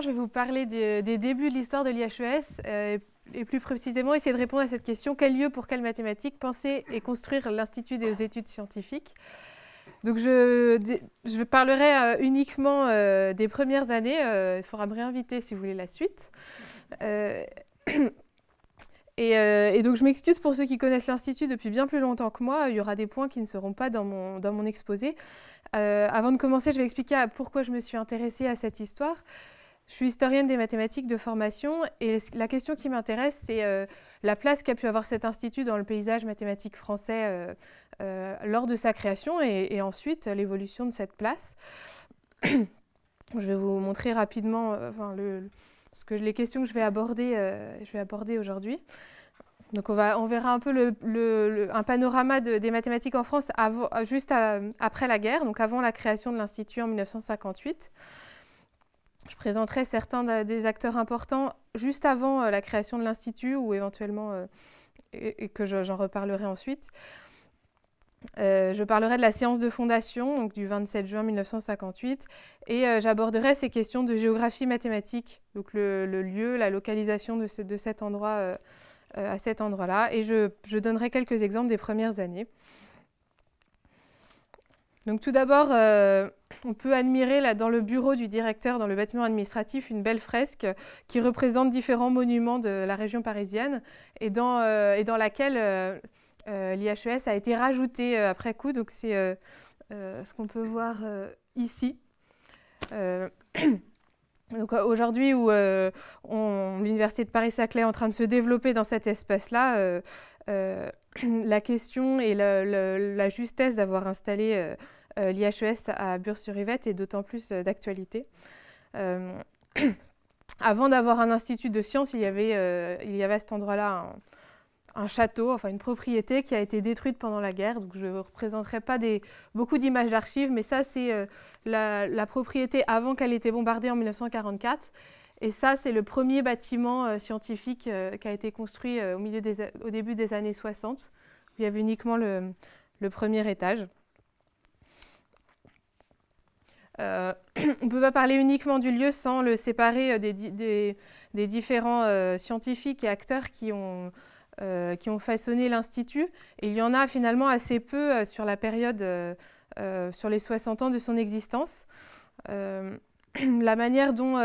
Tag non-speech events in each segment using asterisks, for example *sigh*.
je vais vous parler des, débuts de l'histoire de l'IHES euh, et plus précisément essayer de répondre à cette question quel lieu pour quelle mathématique penser et construire l'Institut des études scientifiques donc je, parlerai euh, uniquement euh, des premières années. Il faudra me réinviter si vous voulez la suite. *coughs* Et, donc je m'excuse pour ceux qui connaissent l'Institut depuis bien plus longtemps que moi, il y aura des points qui ne seront pas dans mon, exposé. avant de commencer, je vais expliquer pourquoi je me suis intéressée à cette histoire. Je suis historienne des mathématiques de formation et la question qui m'intéresse, c'est euh, la place qu'a pu avoir cet institut dans le paysage mathématique français euh, euh, lors de sa création et, ensuite l'évolution de cette place. *clears throat* je vais vous montrer rapidement le, ce que, les questions que je vais aborder, je vais aborder aujourd'hui. Donc on, va, on verra un peu le, un panorama des mathématiques en France juste après la guerre, donc avant la création de l'Institut en 1958 je présenterai certains des acteurs importants juste avant euh, la création de l'Institut ou éventuellement, euh, et, que j'en reparlerai ensuite. Euh, je parlerai de la séance de fondation, donc du 27 juin 1958, et j'aborderai ces questions de géographie mathématique, donc le, lieu, la localisation de, cet endroit à cet endroit-là, et je, je, donnerai quelques exemples des premières années. Donc tout d'abord, on peut admirer là, dans le bureau du directeur, dans le bâtiment administratif, une belle fresque qui représente différents monuments de la région parisienne et dans, euh, laquelle euh, euh, l'IHES a été rajouté après coup. Donc c'est ce qu'on peut voir ici. *coughs* aujourd'hui, où l'Université de Paris-Saclay est en train de se développer dans cet espace-là, *coughs* la question et la justesse d'avoir installé euh, l'IHES à Bure-sur-Yvette est d'autant plus euh, d'actualité. Euh, *clears throat* avant d'avoir un institut de sciences, il y avait, il y avait à cet endroit-là un, château, enfin une propriété qui a été détruite pendant la guerre. Donc je ne représenterai pas beaucoup d'images d'archives, mais ça c'est la, propriété avant qu'elle ait été bombardée en 1944. Et ça c'est le premier bâtiment scientifique qui a été construit au, milieu au début des années 60. il y avait uniquement le premier étage. Euh, *clears throat* on ne peut pas parler uniquement du lieu sans le séparer euh, des, des, différents euh, scientifiques et acteurs qui ont, qui ont façonné l'Institut. il y en a finalement assez peu sur la période, sur les 60 ans de son existence. *clears throat* la manière dont,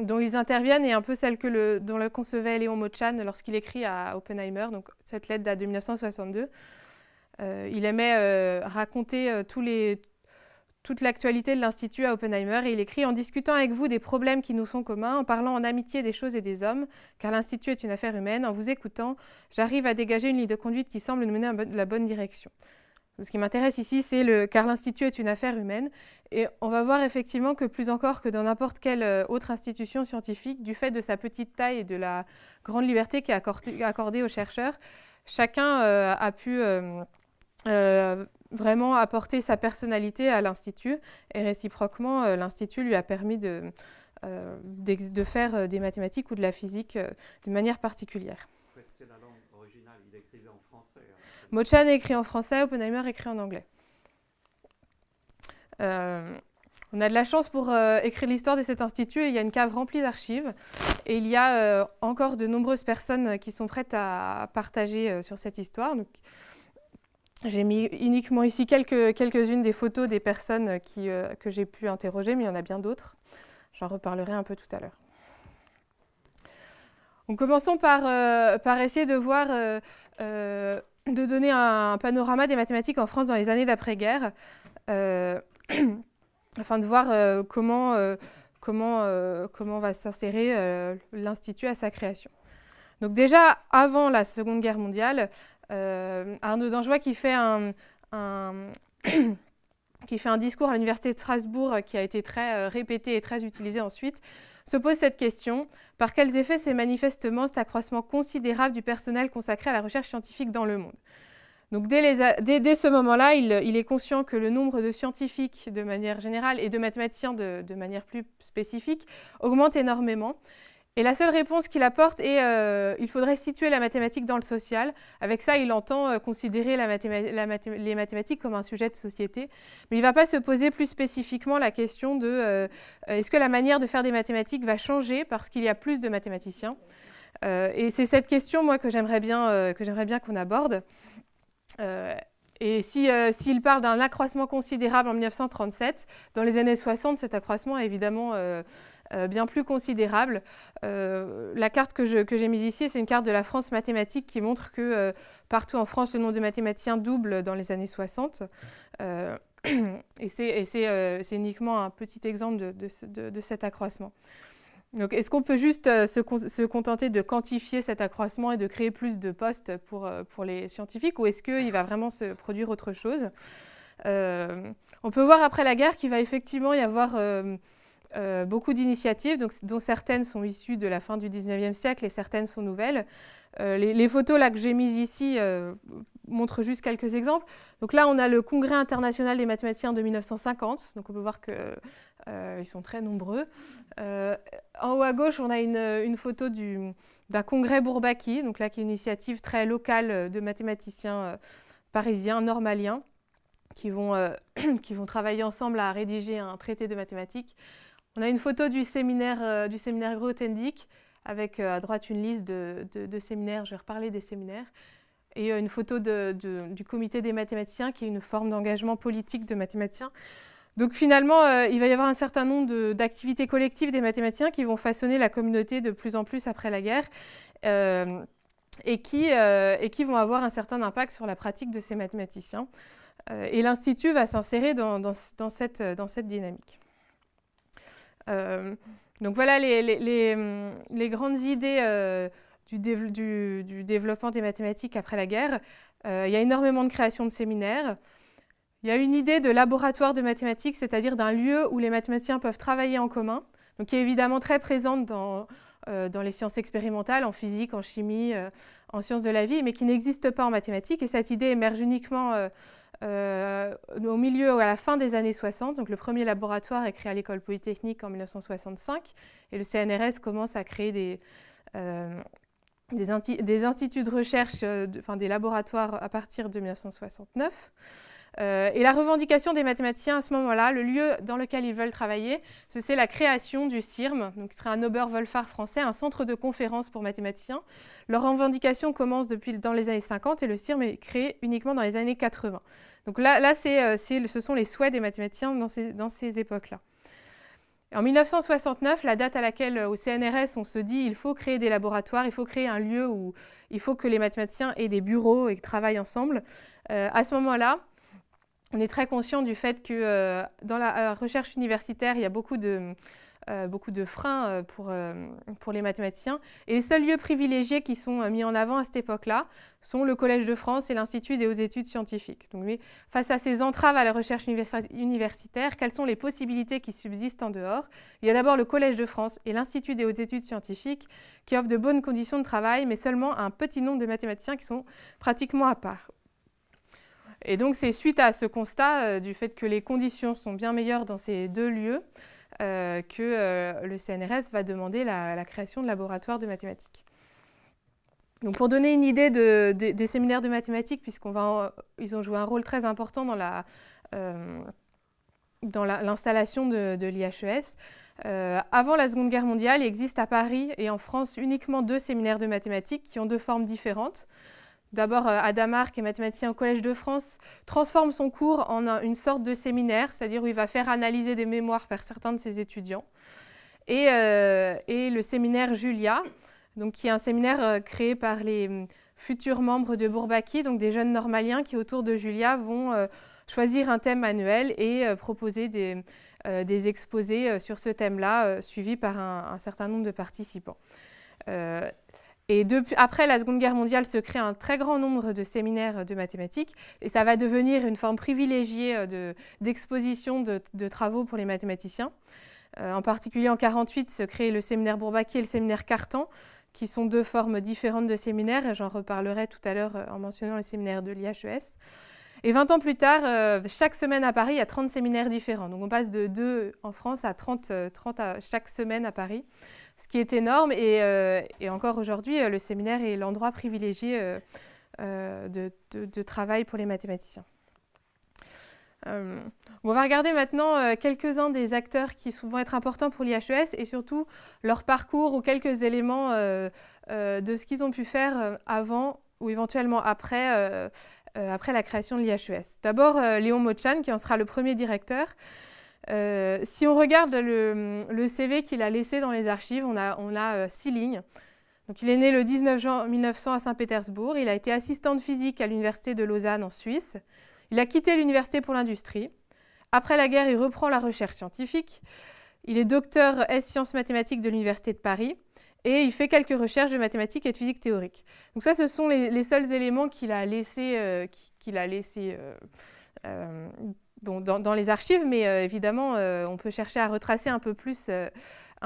dont ils interviennent est un peu celle que le, dont le concevait Léon Mochan lorsqu'il écrit à Oppenheimer. Donc cette lettre date de 1962. il aimait raconter tous les toute l'actualité de l'Institut à Oppenheimer et il écrit En discutant avec vous des problèmes qui nous sont communs, en parlant en amitié des choses et des hommes, car l'Institut est une affaire humaine, en vous écoutant, j'arrive à dégager une ligne de conduite qui semble nous mener dans la bonne direction. Ce qui m'intéresse ici, c'est le car l'Institut est une affaire humaine. Et on va voir effectivement que plus encore que dans n'importe quelle euh, autre institution scientifique, du fait de sa petite taille et de la grande liberté qui est accordée, aux chercheurs, chacun euh, a pu. Euh, euh, vraiment apporter sa personnalité à l'Institut et réciproquement, euh, l'Institut lui a permis de, euh, de, faire des mathématiques ou de la physique d'une manière particulière. En C'est la langue originale, écrivait en français. Hein, Mochan écrit en français, Oppenheimer écrit en anglais. on a de la chance pour écrire l'histoire de cet institut. Il y a une cave remplie d'archives et il y a encore de nombreuses personnes qui sont prêtes à partager sur cette histoire. J'ai mis uniquement ici quelques-unes des photos des personnes euh, euh, que j'ai pu interroger, mais il y en a bien d'autres. J'en reparlerai un peu tout à l'heure. Commençons euh, par, essayer de voir, de donner un panorama des mathématiques en France dans les années d'après-guerre, *clears throat* afin de voir comment, comment va s'insérer l'Institut à sa création. Donc déjà, avant la Seconde Guerre mondiale, euh, Arnaud Dangeois qui fait un, *coughs* qui fait un discours à l'Université de Strasbourg qui a été très euh, répété et très utilisé ensuite, se pose cette question. Par quels effets c'est manifestement cet accroissement considérable du personnel consacré à la recherche scientifique dans le monde donc dès, ce moment-là, il, est conscient que le nombre de scientifiques de manière générale et de mathématiciens de manière plus spécifique augmente énormément et la seule réponse qu'il apporte est euh, il faudrait situer la mathématique dans le social. Avec ça, il entend euh, considérer les mathématiques comme un sujet de société. Mais il ne va pas se poser plus spécifiquement la question de euh, est-ce que la manière de faire des mathématiques va changer parce qu'il y a plus de mathématiciens euh, Et c'est cette question, moi, que j'aimerais bien qu'on aborde. Et si, s'il parle d'un accroissement considérable en 1937, dans les années 60, cet accroissement a évidemment... Euh, bien plus considérable. Euh, la carte que j'ai mise ici, c'est une carte de la France mathématique qui montre que euh, partout en France, le nombre de mathématiciens double dans les années 60 *clears throat* et c'est uniquement un petit exemple de, cet accroissement. Donc, est-ce qu'on peut juste se, contenter de quantifier cet accroissement et de créer plus de postes pour, pour les scientifiques ou est-ce qu'il va vraiment se produire autre chose On peut voir après la guerre qu'il va effectivement y avoir euh, beaucoup d'initiatives, dont certaines sont issues de la fin du 19e siècle et certaines sont nouvelles. Euh, les, photos là, que j'ai mises ici euh, montrent juste quelques exemples. Donc là, on a le Congrès international des mathématiciens de 1950, donc on peut voir qu'ils sont très nombreux. en haut à gauche, on a une, photo d'un congrès Bourbaki, donc là, qui est une initiative très locale de mathématiciens parisiens, normaliens, qui vont, *clears throat* qui vont travailler ensemble à rédiger un traité de mathématiques. On a une photo du séminaire, euh, du séminaire Grothendieck, avec euh, à droite une liste de, séminaires, je vais reparler des séminaires, et euh, une photo du comité des mathématiciens, qui est une forme d'engagement politique de mathématiciens. Donc finalement, il va y avoir un certain nombre d'activités collectives des mathématiciens qui vont façonner la communauté de plus en plus après la guerre et, qui, vont avoir un certain impact sur la pratique de ces mathématiciens. et l'Institut va s'insérer dans cette dynamique. Euh, donc voilà les, hum, grandes idées euh, du, du, développement des mathématiques après la guerre. Euh, il y a énormément de création de séminaires. Il y a une idée de laboratoire de mathématiques, c'est-à-dire d'un lieu où les mathématiciens peuvent travailler en commun, donc qui est évidemment très présente dans, dans les sciences expérimentales, en physique, en chimie, en sciences de la vie, mais qui n'existe pas en mathématiques. Et cette idée émerge uniquement euh, au milieu ou à la fin des années 60. Donc le premier laboratoire est créé à l'école polytechnique en 1965 et le CNRS commence à créer des, euh, des, instituts de recherche, euh, des laboratoires à partir de 1969. Euh, et la revendication des mathématiciens à ce moment-là, le lieu dans lequel ils veulent travailler, c'est la création du CIRM, qui ce serait un Oberwolfar français, un centre de conférences pour mathématiciens. Leur revendication commence depuis dans les années 50 et le CIRM est créé uniquement dans les années 80. Donc là, là euh, ce sont les souhaits des mathématiciens dans ces, dans ces époques-là. En 1969, la date à laquelle euh, au CNRS on se dit il faut créer des laboratoires, il faut créer un lieu où il faut que les mathématiciens aient des bureaux et travaillent ensemble, à ce moment-là, on est très conscient du fait que euh, dans la recherche universitaire, il y a beaucoup de, euh, freins euh, pour, les mathématiciens. Et les seuls lieux privilégiés qui sont mis en avant à cette époque-là sont le Collège de France et l'Institut des hautes études scientifiques. Donc, face à ces entraves à la recherche universitaire, quelles sont les possibilités qui subsistent en dehors Il y a d'abord le Collège de France et l'Institut des hautes études scientifiques qui offrent de bonnes conditions de travail, mais seulement un petit nombre de mathématiciens qui sont pratiquement à part. Et donc c'est suite à ce constat euh, du fait que les conditions sont bien meilleures dans ces deux lieux euh, que euh, le CNRS va demander la, création de laboratoires de mathématiques. pour donner une idée des séminaires de mathématiques, puisqu'ils ont joué un rôle très important dans l'installation de, l'IHES. avant la Seconde Guerre mondiale, il existe à Paris et en France uniquement deux séminaires de mathématiques qui ont deux formes différentes d'abord euh, Adamar, qui est mathématicien au Collège de France, transforme son cours en une sorte de séminaire, c'est-à-dire où il va faire analyser des mémoires par certains de ses étudiants. Et, euh, le séminaire Julia, donc, qui est un séminaire euh, créé par les hum, futurs membres de Bourbaki, donc des jeunes normaliens qui, autour de Julia, vont choisir un thème annuel et proposer des, exposés sur ce thème-là, suivis par un, certain nombre de participants après la Seconde Guerre mondiale se crée un très grand nombre de séminaires de mathématiques et ça va devenir une forme privilégiée euh, d'exposition de, travaux pour les mathématiciens. Euh, en particulier en 1948 se crée le séminaire Bourbaki et le séminaire Cartan qui sont deux formes différentes de séminaires j'en reparlerai tout à l'heure euh, en mentionnant le séminaire de l'IHES. Et 20 ans plus tard, chaque semaine à Paris, il y a 30 séminaires différents. Donc on passe de 2 en France à 30, à chaque semaine à Paris ce qui est énorme. Et, euh, encore aujourd'hui, euh, le séminaire est l'endroit privilégié euh, de, travail pour les mathématiciens. on va regarder maintenant quelques-uns des acteurs qui vont être importants pour l'IHES et surtout leur parcours ou quelques éléments de ce qu'ils ont pu faire avant ou éventuellement après, après la création de l'IHES. D'abord, Léon Mochan, qui en sera le premier directeur. Euh, si on regarde le, CV qu'il a laissé dans les archives, on a, on a euh, six lignes. Donc, il est né le 19 juin 1900 à Saint-Pétersbourg. Il a été assistant de physique à l'université de Lausanne en Suisse. Il a quitté l'université pour l'industrie. Après la guerre, il reprend la recherche scientifique. Il est docteur S sciences mathématiques de l'université de Paris et il fait quelques recherches de mathématiques et de physique théorique. Donc ça, ce sont les, seuls éléments qu'il a laissés, laissé, euh, dans, les archives, mais euh, évidemment, euh, on peut chercher à retracer euh, un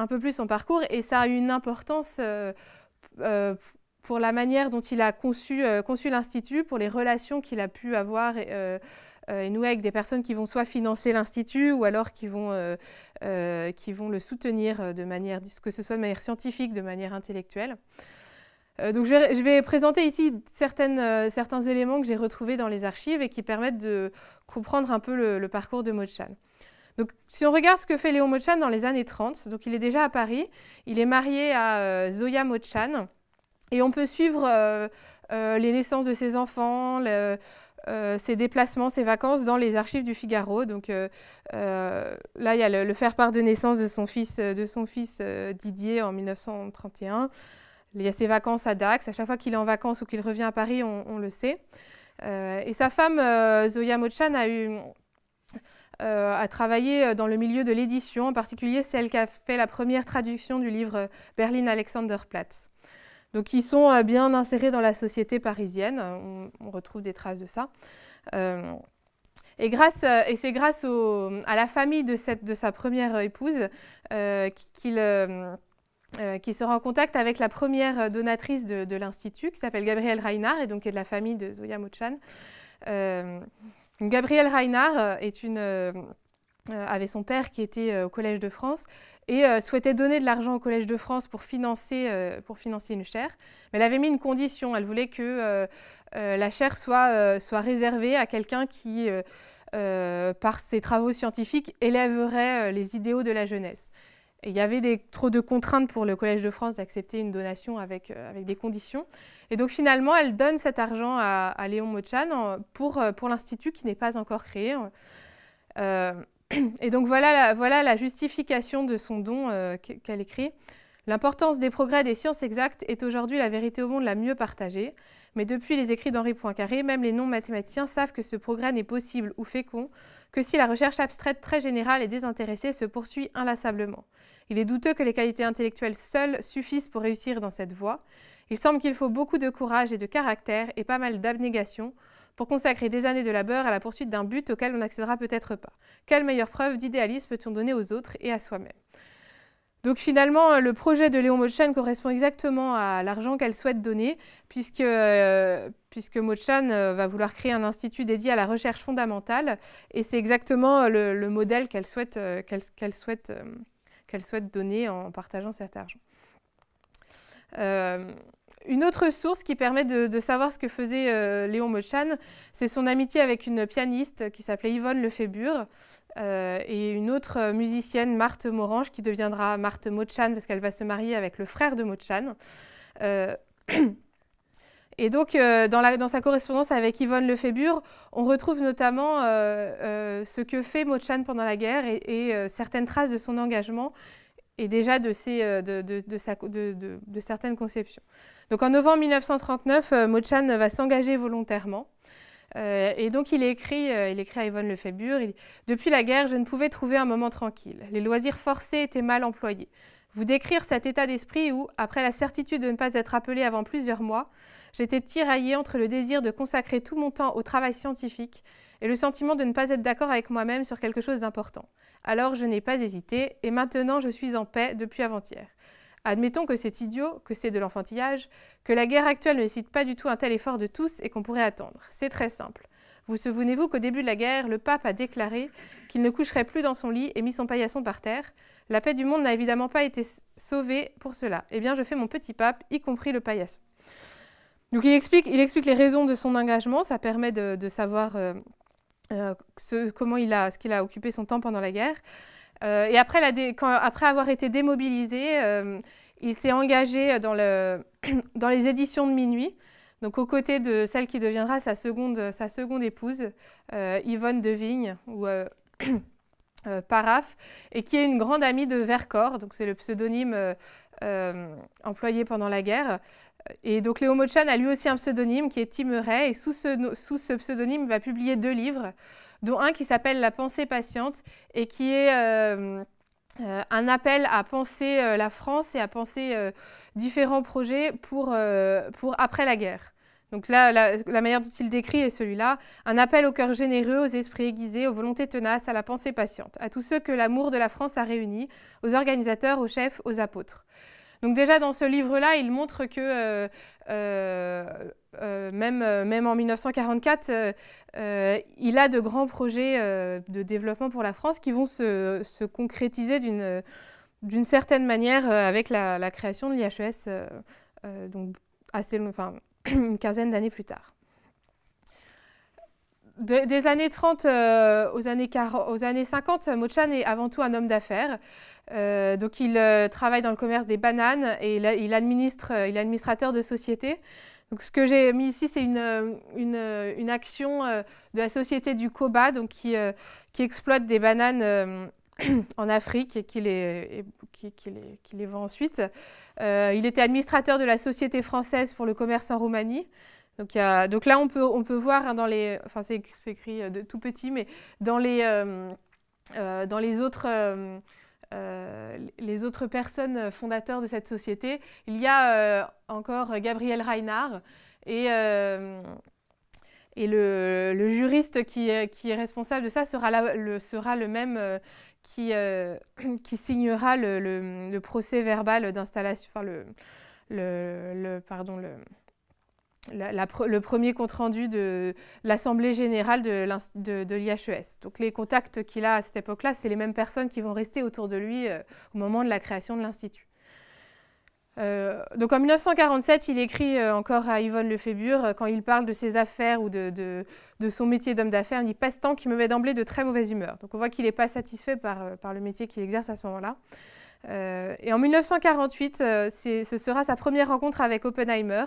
peu plus, son parcours, et ça a une importance pour la manière dont il a conçu, l'Institut, pour les relations qu'il a pu avoir. avec des personnes qui vont soit financer l'institut ou alors qui vont, qui vont le soutenir de manière, que ce soit de manière scientifique, de manière intellectuelle. Euh, donc je vais, présenter ici euh, certains éléments que j'ai retrouvés dans les archives et qui permettent de comprendre un peu le, parcours de Mochan. Donc, si on regarde ce que fait Léon Mochan dans les années 30, donc il est déjà à Paris, il est marié à euh, Zoya Mochan, et on peut suivre les naissances de ses enfants, ses déplacements, ses vacances dans les archives du Figaro. Donc là, il y a le, le faire-part de naissance de son fils, de son fils Didier en 1931. Il y a ses vacances à Dax. À chaque fois qu'il est en vacances ou qu'il revient à Paris, on, le sait. Euh, et sa femme, euh, Zoya Mochan, a, eu, euh, travaillé dans le milieu de l'édition. En particulier, celle qui a fait la première traduction du livre Berlin Alexanderplatz. Donc, ils sont bien insérés dans la société parisienne. On, retrouve des traces de ça. Et, c'est grâce à la famille de sa première épouse qu'il euh, qui sera en contact avec la première euh, donatrice de, l'Institut, qui s'appelle Gabrielle Reinhardt, et donc qui est de la famille de Zoya Mochan. Euh, Gabrielle Reinhardt avait son père qui était au Collège de France et souhaitait donner de l'argent au Collège de France pour financer, pour financer une chaire. Mais elle avait mis une condition, elle voulait que la chaire soit, soit réservée à quelqu'un qui, par ses travaux scientifiques, élèverait les idéaux de la jeunesse il y avait trop de contraintes pour le Collège de France d'accepter une donation avec, euh, des conditions. Et donc finalement, elle donne cet argent à, Léon Mochan euh, pour, l'institut qui n'est pas encore créé. Euh, *clears throat* et donc voilà la, justification de son don qu'elle écrit. L'importance des progrès des sciences exactes est aujourd'hui la vérité au monde la mieux partagée. Mais depuis les écrits d'Henri Poincaré, même les non-mathématiciens savent que ce progrès n'est possible ou fécond que si la recherche abstraite très générale et désintéressée se poursuit inlassablement. Il est douteux que les qualités intellectuelles seules suffisent pour réussir dans cette voie. Il semble qu'il faut beaucoup de courage et de caractère et pas mal d'abnégation pour consacrer des années de labeur à la poursuite d'un but auquel on n'accédera peut-être pas. Quelle meilleure preuve d'idéalisme peut-on donner aux autres et à soi-même donc finalement, le projet de Léon Mochan correspond exactement à l'argent qu'elle souhaite donner, puisque, euh, puisque euh, va vouloir créer un institut dédié à la recherche fondamentale, et c'est exactement le, modèle qu'elle souhaite, euh, qu'elle souhaite qu'elle souhaite donner en partageant cet argent. Euh, une autre source qui permet de, savoir ce que faisait euh, Léon Mochan, c'est son amitié avec une pianiste qui s'appelait Yvonne Lefebure euh, et une autre euh, musicienne, Marthe Morange, qui deviendra Marthe Mochan parce qu'elle va se marier avec le frère de Mochan. *clears throat* Et donc, euh, dans, sa correspondance avec Yvonne Lefébure, on retrouve notamment euh, euh, ce que fait Mochan pendant la guerre et, certaines traces de son engagement et déjà de, certaines conceptions. Donc en novembre 1939, Mochan va s'engager volontairement. et donc il écrit, il écrit à Yvonne Lefebvre Depuis la guerre, je ne pouvais trouver un moment tranquille. Les loisirs forcés étaient mal employés. Vous décrire cet état d'esprit où, après la certitude de ne pas être appelé avant plusieurs mois, J'étais tiraillée entre le désir de consacrer tout mon temps au travail scientifique et le sentiment de ne pas être d'accord avec moi-même sur quelque chose d'important. Alors je n'ai pas hésité et maintenant je suis en paix depuis avant-hier. Admettons que c'est idiot, que c'est de l'enfantillage, que la guerre actuelle ne nécessite pas du tout un tel effort de tous et qu'on pourrait attendre. C'est très simple. Vous souvenez-vous qu'au début de la guerre, le pape a déclaré qu'il ne coucherait plus dans son lit et mis son paillasson par terre. La paix du monde n'a évidemment pas été sauvée pour cela. Eh bien, je fais mon petit pape, y compris le paillasson il explique, les raisons de son engagement, ça permet de, savoir euh, euh, ce, comment il a, qu'il a occupé son temps pendant la guerre. Euh, et après, après, avoir été démobilisé, il s'est engagé *clears throat* dans, les éditions de Minuit, donc aux côtés de celle qui deviendra sa seconde, épouse, Yvonne de Vigne, ou *clears throat* Paraf, et qui est une grande amie de Vercors, donc c'est le pseudonyme employé pendant la guerre. Et donc Léo Mochan a lui aussi un pseudonyme qui est Tim et sous ce, pseudonyme, il va publier deux livres, dont un qui s'appelle La pensée patiente, et qui est euh, euh, un appel à penser euh, la France et à penser différents projets pour, après la guerre. Donc là, la, la, manière dont il décrit est celui-là. Un appel au cœur généreux, aux esprits aiguisés, aux volontés tenaces, à la pensée patiente, à tous ceux que l'amour de la France a réunis, aux organisateurs, aux chefs, aux apôtres. Donc déjà dans ce livre-là, il montre que euh, euh, euh, même, même en 1944, il a de grands projets de développement pour la France qui vont se, concrétiser d'une certaine manière avec la, création de l'IHES, donc assez enfin, *clears throat* une quinzaine d'années plus tard des années 30 euh, aux, années aux années 50, Mochan est avant tout un homme d'affaires. Euh, donc il euh, travaille dans le commerce des bananes et il, il administre, est administrateur de société. Donc ce que j'ai mis ici, c'est une, action de la société du Koba donc qui, exploite des bananes *clears throat* en Afrique et qui, les, qui les vend ensuite. il était administrateur de la Société française pour le commerce en Roumanie. Donc, là, on peut, on peut voir hein, dans les. Enfin, c'est écrit euh, de tout petit, mais dans les, euh, euh, dans les autres. les autres personnes fondateurs de cette société. Il y a encore Gabriel Reinhardt et, et le, juriste qui, est responsable de ça sera, le, sera le même qui, qui signera le, procès verbal d'installation, enfin le, pardon, le, le premier compte-rendu de l'Assemblée générale de, l'IHES. Donc les contacts qu'il a à cette époque-là, c'est les mêmes personnes qui vont rester autour de lui euh, au moment de la création de l'Institut. Euh, donc en 1947, il écrit euh, encore à Yvonne Lefebvre, quand il parle de ses affaires ou de, son métier d'homme d'affaires, il dit passe-temps qui me met d'emblée de très mauvaise humeur. Donc on voit qu'il n'est pas satisfait par, le métier qu'il exerce à ce moment-là. et en 1948, ce sera sa première rencontre avec Oppenheimer.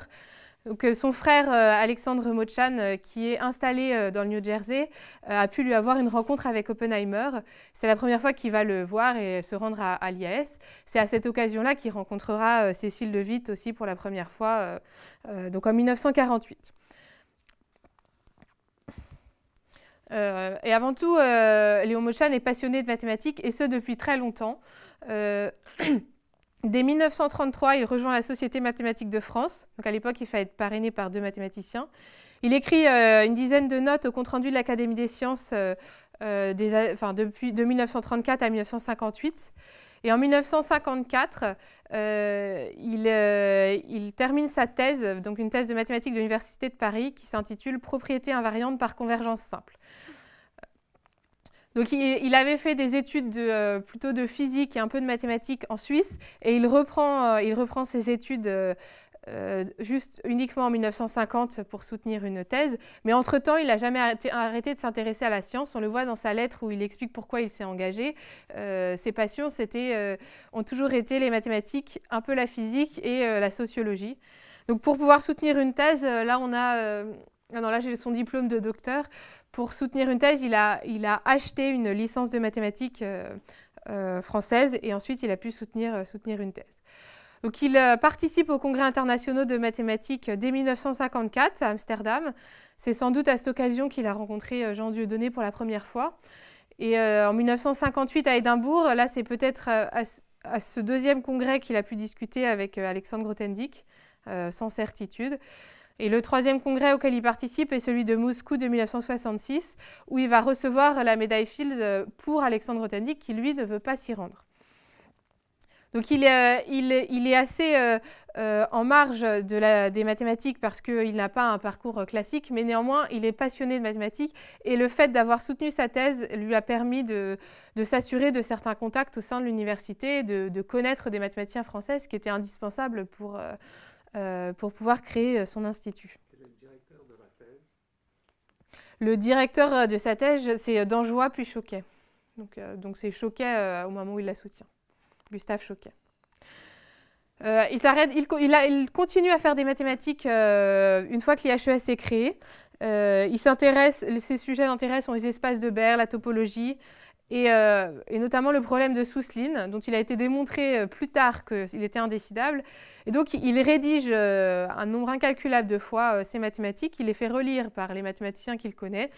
Euh, son frère euh, Alexandre Mochan, euh, qui est installé dans le New Jersey, a pu lui avoir une rencontre avec Oppenheimer. C'est la première fois qu'il va le voir et se rendre à, l'IAS. C'est à cette occasion-là qu'il rencontrera Cécile de aussi pour la première fois, donc en 1948. et avant tout, Léon Mochan est passionné de mathématiques, et ce depuis très longtemps. *clears throat* Dès 1933, il rejoint la Société mathématique de France. Donc à l'époque, il fallait être parrainé par deux mathématiciens. Il écrit euh, une dizaine de notes au compte-rendu de l'Académie des sciences euh, euh, depuis, de 1934 à 1958. Et en 1954, il, il, termine sa thèse, donc une thèse de mathématiques de l'Université de Paris, qui s'intitule Propriété invariante par convergence simple. Donc il, avait fait des études de, euh, plutôt de physique et un peu de mathématiques en Suisse et il reprend, euh, il reprend ses études euh, juste uniquement en 1950 pour soutenir une thèse. Mais entre-temps, il n'a jamais arrêté, arrêté de s'intéresser à la science. On le voit dans sa lettre où il explique pourquoi il s'est engagé. ses passions c'était, ont toujours été les mathématiques, un peu la physique et la sociologie. Donc pour pouvoir soutenir une thèse, là on a ah là j'ai son diplôme de docteur. Pour soutenir une thèse, il a, acheté une licence de mathématiques euh, euh, française et ensuite il a pu soutenir, euh, une thèse. Donc il participe aux congrès internationaux de mathématiques dès 1954 à Amsterdam. C'est sans doute à cette occasion qu'il a rencontré Jean Dieudonné pour la première fois. Et en 1958 à Édimbourg, là c'est peut-être à, à, ce deuxième congrès qu'il a pu discuter avec Alexandre Grothendieck, sans certitude. Et le troisième congrès auquel il participe est celui de Moscou de 1966, où il va recevoir la médaille Fields euh, pour Alexandre Tendik, qui lui ne veut pas s'y rendre. Donc il euh, est, assez euh, en marge des mathématiques parce qu'il n'a pas un parcours classique, mais néanmoins il est passionné de mathématiques et le fait d'avoir soutenu sa thèse lui a permis de, s'assurer de certains contacts au sein de l'université, de, connaître des mathématiciens français, ce qui était indispensable pour... Euh, pour pouvoir créer euh, son institut. le directeur de euh, sa thèse, c'est Dangeois puis Choquet. Donc c'est Choquet au moment où il la soutient, Gustave Choquet. il, il, continue à faire des mathématiques une fois que l'IHES est créé. il s'intéresse, ses sujets d'intérêt sont les espaces de Baer, la topologie, euh, et, notamment le problème de Sousseline, dont il a été démontré euh, plus tard qu'il était indécidable. Et donc il rédige euh, un nombre incalculable de fois ces mathématiques, il les fait relire par les mathématiciens qu'il connaît.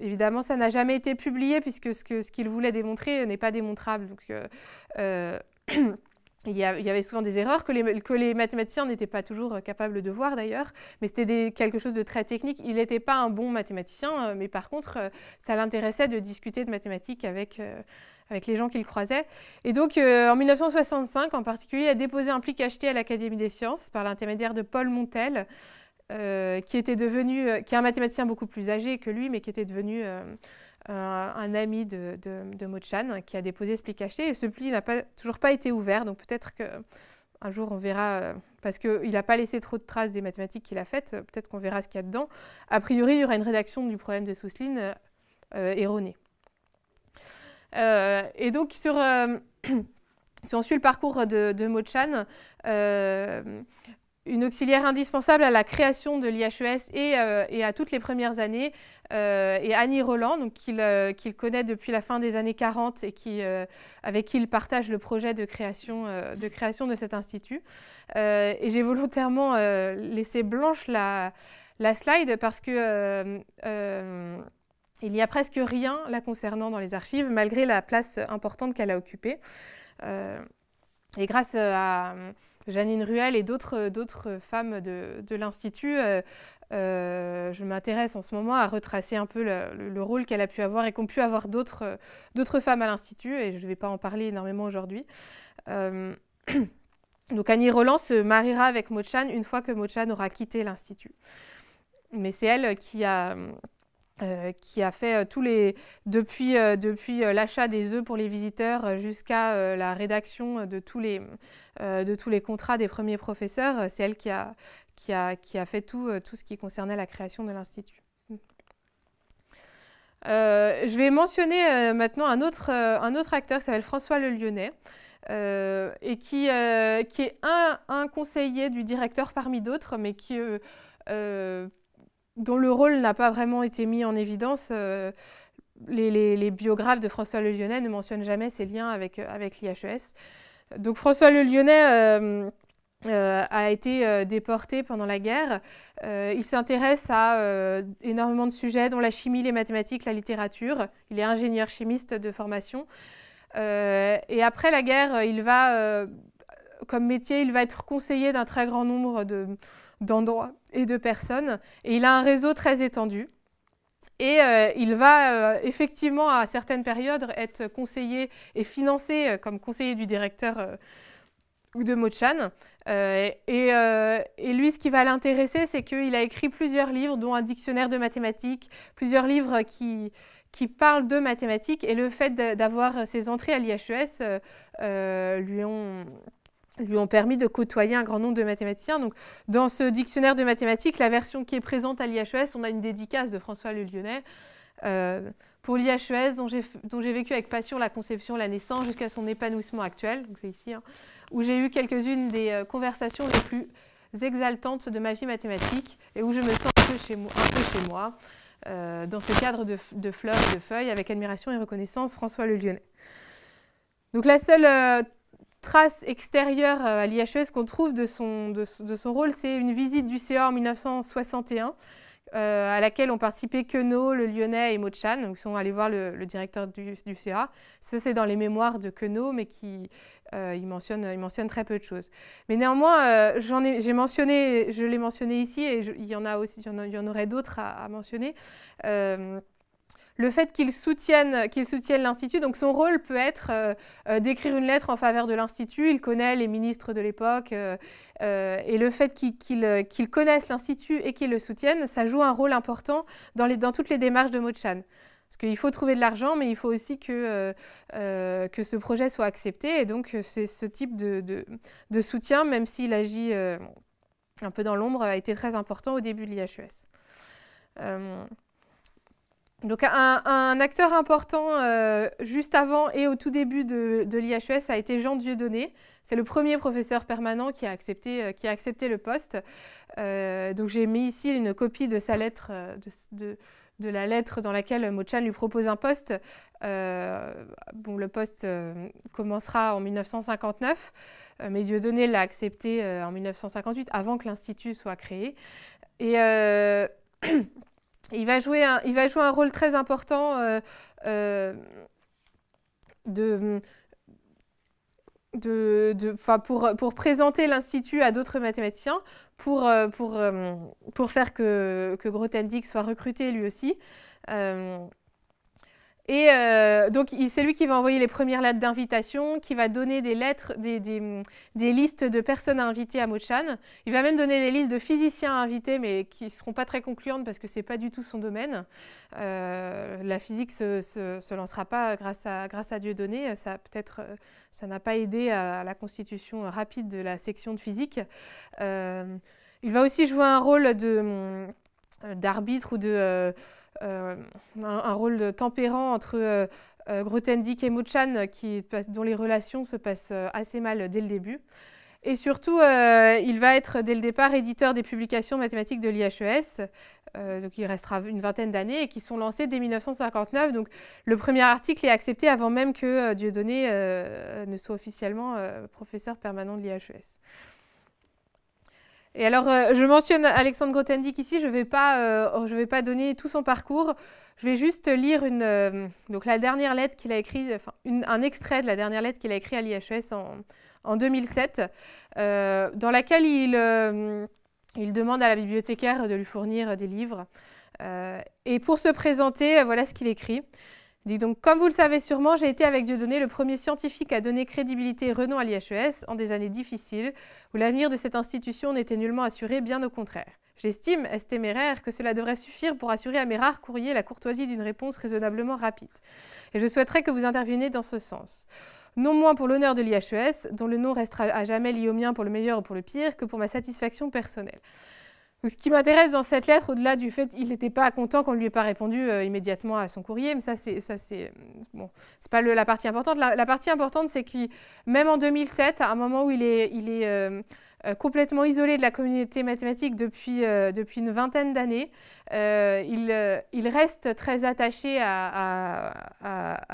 évidemment, ça n'a jamais été publié puisque ce qu'il ce voulait démontrer n'est pas démontrable. Donc, *clears throat* Il y avait souvent des erreurs que les, mathématiciens n'étaient pas toujours euh, capables de voir d'ailleurs, mais c'était quelque chose de très technique. Il n'était pas un bon mathématicien, euh, mais par contre, euh, ça l'intéressait de discuter de mathématiques avec, avec les gens qu'il croisait. Et donc, en 1965 en particulier, il a déposé un pli cacheté à l'Académie des sciences par l'intermédiaire de Paul Montel, qui était devenu, qui est un mathématicien beaucoup plus âgé que lui, mais qui était devenu euh, un ami de, de, de, qui a déposé ce pli caché et ce pli n'a toujours pas été ouvert, donc peut-être qu'un jour on verra, euh, parce qu'il n'a pas laissé trop de traces des mathématiques qu'il a faites, euh, peut-être qu'on verra ce qu'il y a dedans. A priori, il y aura une rédaction du problème de Sousseline erronée. et donc, sur, si on suit le parcours de, de Mochan, une auxiliaire indispensable à la création de l'IHES euh, et, à toutes les premières années, euh, et Annie Roland, euh, qu'il connaît depuis la fin des années 40 et qui, avec qui il partage le projet de création, de, création de cet institut. et j'ai volontairement laissé blanche la, la, slide parce que... il n'y a presque rien la concernant dans les archives, malgré la place importante qu'elle a occupée. et grâce à, Janine Ruel et d'autres femmes de, l'Institut. Euh, euh, je m'intéresse en ce moment à retracer un peu le, rôle qu'elle a pu avoir et qu'ont pu avoir d'autres femmes à l'Institut, et je ne vais pas en parler énormément aujourd'hui. Euh, *clears throat* donc Annie Roland se mariera avec Mochan une fois que Mochan aura quitté l'Institut. Mais c'est elle qui a euh, qui a fait euh, tous les depuis, euh, depuis l'achat des œufs pour les visiteurs jusqu'à la rédaction de tous les de tous les contrats des premiers professeurs, c'est elle qui a qui a, qui a fait tout tout ce qui concernait la création de l'institut. Hmm. je vais mentionner maintenant un autre, un autre acteur qui s'appelle François Le Lyonnais et qui, qui est un, un, conseiller du directeur parmi d'autres, mais qui dont le rôle n'a pas vraiment été mis en évidence. Euh, les, biographes de François Le Lyonnais ne mentionnent jamais ses liens avec, euh, avec l'IHES. Donc François Le Lyonnais euh, a été déporté pendant la guerre. il s'intéresse à énormément de sujets, dont la chimie, les mathématiques, la littérature. Il est ingénieur chimiste de formation. et après la guerre, il va, comme métier, il va être conseiller d'un très grand nombre de, d'endroits et de personnes. Et il a un réseau très étendu. Et euh, il va euh, effectivement à certaines périodes être conseiller et financé euh, comme conseiller du directeur ou de Mochan. Et, lui, ce qui va l'intéresser, c'est qu'il a écrit plusieurs livres, dont un dictionnaire de mathématiques, plusieurs livres qui, qui parlent de mathématiques. Et le fait d'avoir ses entrées à l'IHES lui ont lui ont permis de côtoyer un grand nombre de mathématiciens. Donc, dans ce dictionnaire de mathématiques, la version qui est présente à l'IHES, on a une dédicace de François Le Lyonnais. Euh, pour l'IHES, dont j'ai vécu avec passion la conception, la naissance, jusqu'à son épanouissement actuel, donc c'est ici, hein, où j'ai eu quelques-unes des euh, conversations les plus exaltantes de ma vie mathématique et où je me sens un peu chez, un peu chez moi, euh, dans ce cadre de, fleurs et de feuilles, avec admiration et reconnaissance, François Le Lyonnais. Donc la seule trace extérieure euh, à l'IHES qu'on trouve de son, de, son rôle, c'est une visite du CA en 1961, à laquelle ont participé Queneau, le Lyonnais et Mochan, donc sont allés voir le, directeur du, du, Ça, c'est dans les mémoires de Queneau, mais qui, euh, il, mentionne, il, mentionne, très peu de choses. Mais néanmoins, euh, j'ai mentionné, je l'ai mentionné ici, et il y en a aussi, il y en, aurait d'autres à, mentionner le fait qu'il soutienne l'Institut. Donc son rôle peut être euh, euh, d'écrire une lettre en faveur de l'Institut. Il connaît les ministres de l'époque euh, et le fait qu'il connaisse connaissent l'Institut et qu'il le soutiennent, ça joue un rôle important dans, toutes les démarches de Mochan. Parce qu'il faut trouver de l'argent, mais il faut aussi que, ce projet soit accepté. Et donc c'est ce type de, de soutien, même s'il agit un peu dans l'ombre, a été très important au début de l'IHES. Donc un, acteur important euh, juste avant et au tout début de, de l'IHES a été Jean Dieudonné. C'est le premier professeur permanent qui a accepté, euh, qui a accepté le poste. Euh, donc j'ai mis ici une copie de sa lettre, de, la lettre dans laquelle Mochan lui propose un poste. bon, le poste commencera en 1959, mais Dieudonné l'a accepté en 1958, avant que l'Institut soit créé. Et *clears throat* il va jouer un, il va jouer un rôle très important euh, euh, de, de, pour, pour présenter l'Institut à d'autres mathématiciens, pour, euh, pour, pour faire que, que Grothendieck soit recruté lui aussi. Et euh, donc, c'est lui qui va envoyer les premières lettres d'invitation, qui va donner des lettres, des, des, listes de personnes à inviter à Mochan. Il va même donner les listes de physiciens à inviter, mais qui ne seront pas très concluantes parce que ce n'est pas du tout son domaine. Euh, la physique ne se, se, lancera pas grâce à, grâce à donné Ça peut-être, euh, ça n'a pas aidé à la constitution rapide de la section de physique. il va aussi jouer un rôle de, d'arbitre ou de euh, un, rôle de tempérant entre euh, euh, Grothendieck et Mochan, dont les relations se passent assez mal dès le début. Et surtout, il va être dès le départ éditeur des publications mathématiques de l'IHES. donc il restera une vingtaine d'années et qui sont lancées dès 1959. Donc le premier article est accepté avant même que Dieudonné ne soit officiellement professeur permanent de l'IHES. Et alors, euh, je mentionne Alexandre Grothendieck ici, je ne euh, oh, vais, pas, donner tout son parcours. Je vais juste lire euh, la dernière lettre qu'il a écrite, un extrait de la dernière lettre qu'il a écrite à l'IHS en, 2007, dans laquelle il demande à la bibliothécaire de lui fournir des livres. et pour se présenter, voilà ce qu'il écrit donc Comme vous le savez sûrement, j'ai été avec Dieudonné le premier scientifique à donner crédibilité et renom à l'IHES en des années difficiles où l'avenir de cette institution n'était nullement assuré, bien au contraire. J'estime, est téméraire, que cela devrait suffire pour assurer à mes rares courriers la courtoisie d'une réponse raisonnablement rapide. Et je souhaiterais que vous interveniez dans ce sens. Non moins pour l'honneur de l'IHES, dont le nom restera à jamais lié au mien pour le meilleur ou pour le pire, que pour ma satisfaction personnelle ce qui m'intéresse dans cette lettre, au-delà du fait qu'il n'était pas content qu'on ne lui ait pas répondu euh, immédiatement à son courrier, mais ça, c'est euh, bon, pas la partie importante. La, partie importante, c'est que même en 2007, à un moment où il est, il est euh, complètement isolé de la communauté mathématique depuis, depuis une vingtaine d'années, il, il, reste très attaché à,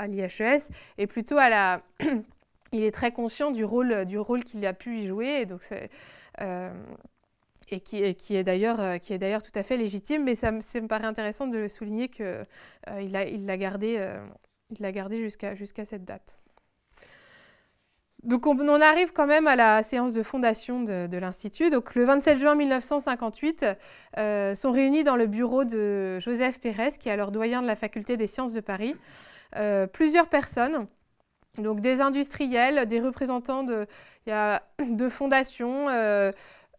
l'IHES et plutôt à la... *clears throat* il est très conscient du rôle, du rôle qu'il a pu y jouer. donc, c'est et euh, qui, est d'ailleurs tout à fait légitime. Mais ça, me paraît intéressant de le souligner qu'il euh, l'a gardé euh, jusqu'à cette date. Donc on, arrive quand même à la séance de fondation de, l'Institut. Donc le 27 juin 1958 sont réunis dans le bureau de Joseph Pérez, qui est alors doyen de la faculté des sciences de Paris, plusieurs personnes. Donc des industriels, des représentants de, fondations,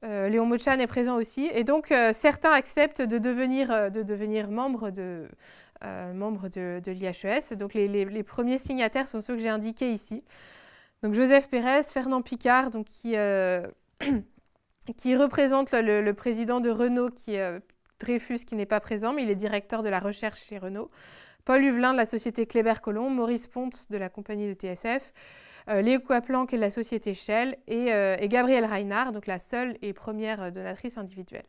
euh, Léon Mochan est présent aussi. Et donc, euh, certains acceptent de devenir, euh, de devenir membres de, membre de, l'IHES. Donc, les, premiers signataires sont ceux que j'ai indiqués ici. Donc, Joseph Pérez, Fernand Picard, *clears throat* qui, représente le, président de Renault, qui, Dreyfus, qui n'est pas présent, mais il est directeur de la recherche chez Renault. Paul Uvelin de la société Kléber-Colomb, Maurice Pont de la compagnie de TSF, euh, Léo Coaplan, qui la société Shell, euh, et, Gabrielle Reinhardt, donc la seule et première euh, donatrice individuelle.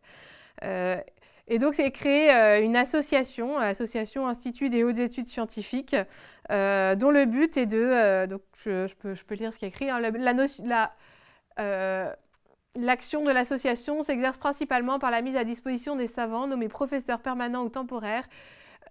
Et donc, c'est créé une association, Association Institut des hautes études scientifiques, dont le but est de. donc, je, peux, lire ce qui est écrit. Hein, l'action de l'association s'exerce principalement par la mise à disposition des savants nommés professeurs permanents ou temporaires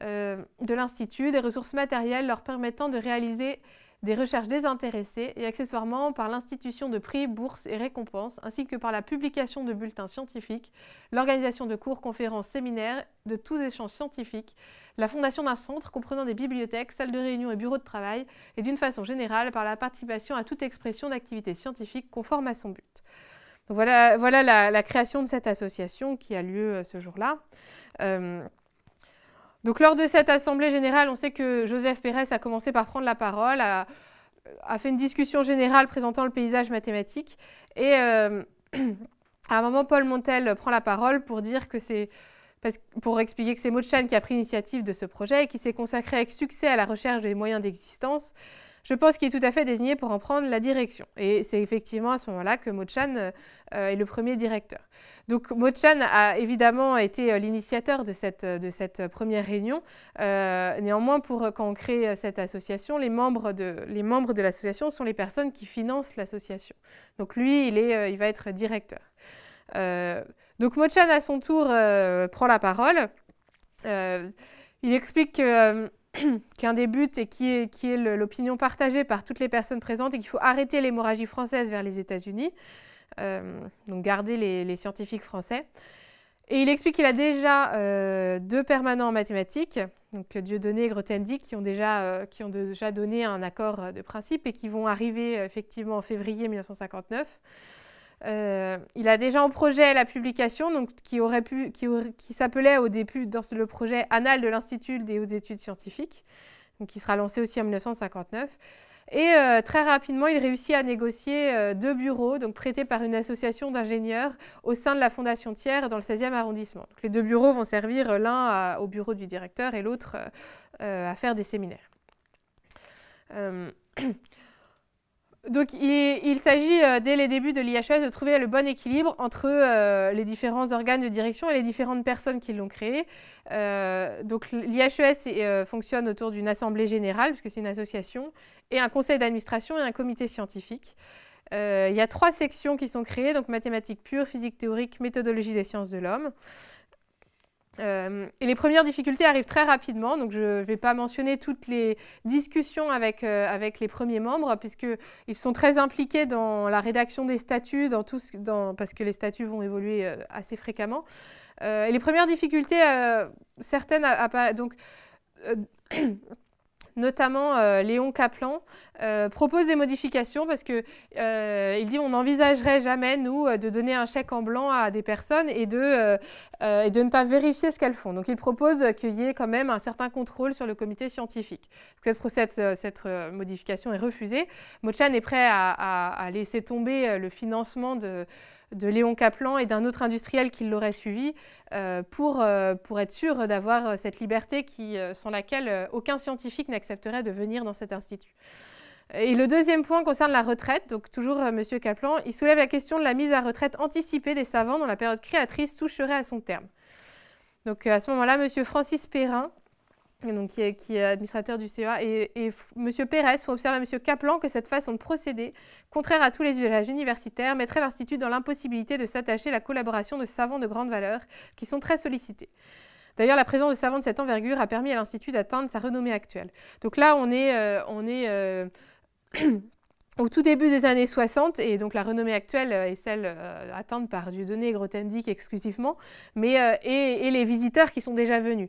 de l'Institut, des ressources matérielles leur permettant de réaliser des recherches désintéressées et accessoirement par l'institution de prix, bourses et récompenses, ainsi que par la publication de bulletins scientifiques, l'organisation de cours, conférences, séminaires de tous échanges scientifiques, la fondation d'un centre comprenant des bibliothèques, salles de réunion et bureaux de travail, et d'une façon générale par la participation à toute expression d'activité scientifique conforme à son but. Donc voilà, voilà la, création de cette association qui a lieu euh, ce jour-là. Euh, donc lors de cette assemblée générale, on sait que Joseph Pérez a commencé par prendre la parole, a, fait une discussion générale présentant le paysage mathématique. Et euh, *clears throat* à un moment, Paul Montel prend la parole pour dire que c'est pour expliquer que c'est Mochan qui a pris l'initiative de ce projet et qui s'est consacré avec succès à la recherche des moyens d'existence je pense qu'il est tout à fait désigné pour en prendre la direction. Et c'est effectivement à ce moment-là que Mochan euh, est le premier directeur. Donc Mochan a évidemment été euh, l'initiateur de cette, de cette première réunion. Euh, néanmoins, pour, quand on crée cette association, les membres de, les membres de l'association sont les personnes qui financent l'association. Donc lui, il, est, il va être directeur. Euh, donc Mochan, à son tour, prend la parole. il explique que *clears throat* qui est des buts et qui est, l'opinion partagée par toutes les personnes présentes et qu'il faut arrêter l'hémorragie française vers les États-Unis, euh, donc garder les, scientifiques français. Et il explique qu'il a déjà euh, deux permanents en mathématiques, donc Dieudonné et Grothendieck, qui euh, qui ont déjà donné un accord de principe et qui vont arriver effectivement en février 1959. Euh, il a déjà en projet la publication donc, qui, aurait pu, qui, s'appelait au début dans le projet Annal de l'Institut des hautes études scientifiques, qui sera lancé aussi en 1959. Et euh, très rapidement, il réussit à négocier euh, deux bureaux, donc prêtés par une association d'ingénieurs au sein de la Fondation Thiers dans le 16e arrondissement. les deux bureaux vont servir l'un au bureau du directeur et l'autre à faire des séminaires. *clears throat* Donc il, s'agit euh, dès les débuts de l'IHES de trouver le bon équilibre entre euh, les différents organes de direction et les différentes personnes qui l'ont créé. Euh, donc l'IHES fonctionne autour d'une assemblée générale, puisque c'est une association, et un conseil d'administration et un comité scientifique. il y a trois sections qui sont créées, donc mathématiques pures, physique théorique, méthodologie des sciences de l'homme. Euh, et les premières difficultés arrivent très rapidement, donc je ne vais pas mentionner toutes les discussions avec, euh, avec les premiers membres, puisqu'ils sont très impliqués dans la rédaction des statuts, dans tout ce, dans, parce que les statuts vont évoluer euh, assez fréquemment. et les premières difficultés, certaines, apparaissent... donc, notamment euh, Léon Kaplan, euh, propose des modifications parce que euh, il dit on n'envisagerait jamais nous de donner un chèque en blanc à des personnes et de, ne pas vérifier ce qu'elles font. Donc il propose qu'il y ait quand même un certain contrôle sur le comité scientifique. Cette, modification est refusée. Mochan est prêt à laisser tomber le financement de de Léon Kaplan et d'un autre industriel qui l'aurait suivi euh, pour, euh, pour être sûr d'avoir euh, cette liberté qui, sans laquelle aucun scientifique n'accepterait de venir dans cet institut. Et le deuxième point concerne la retraite. Donc, toujours M. Kaplan, il soulève la question de la mise à retraite anticipée des savants dont la période créatrice toucherait à son terme. Donc, à ce moment-là, M. Francis Perrin, donc, qui, est, administrateur du CEA, et, et M. Pérez faut observer à M. Kaplan que cette façon de procéder, contraire à tous les usages universitaires, mettrait l'Institut dans l'impossibilité de s'attacher à la collaboration de savants de grande valeur, qui sont très sollicités. D'ailleurs, la présence de savants de cette envergure a permis à l'Institut d'atteindre sa renommée actuelle. Donc là, on est, euh, euh, *clears throat* au tout début des années 60, et donc la renommée actuelle euh, est celle atteinte par du et Grothendieck exclusivement, mais, et les visiteurs qui sont déjà venus.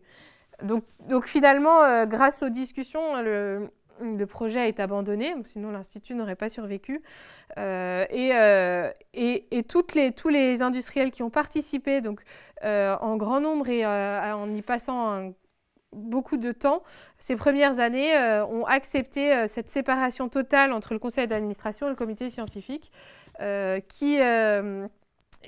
Donc, finalement, euh, grâce aux discussions, hein, le, le projet est abandonné, sinon l'Institut n'aurait pas survécu. Euh, euh, et, et, toutes les, tous les industriels qui ont participé, donc en grand nombre et en y passant beaucoup de temps, ces premières années, ont accepté cette séparation totale entre le conseil d'administration et le comité scientifique, qui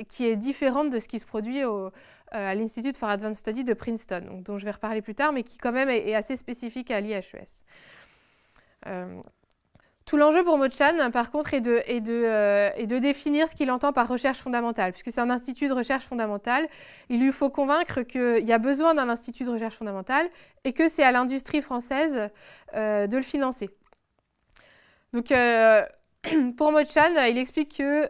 qui est différente de ce qui se produit euh, à l'Institut for Advanced Study de Princeton, dont je vais reparler plus tard, mais qui quand même est, assez spécifique à l'IHES. Euh, tout l'enjeu pour Mochan, par contre, est de, euh, de définir ce qu'il entend par recherche fondamentale, puisque c'est un institut de recherche fondamentale. Il lui faut convaincre qu'il y a besoin d'un institut de recherche fondamentale et que c'est à l'industrie française de le financer. Donc, *clears throat* pour Mochan, il explique que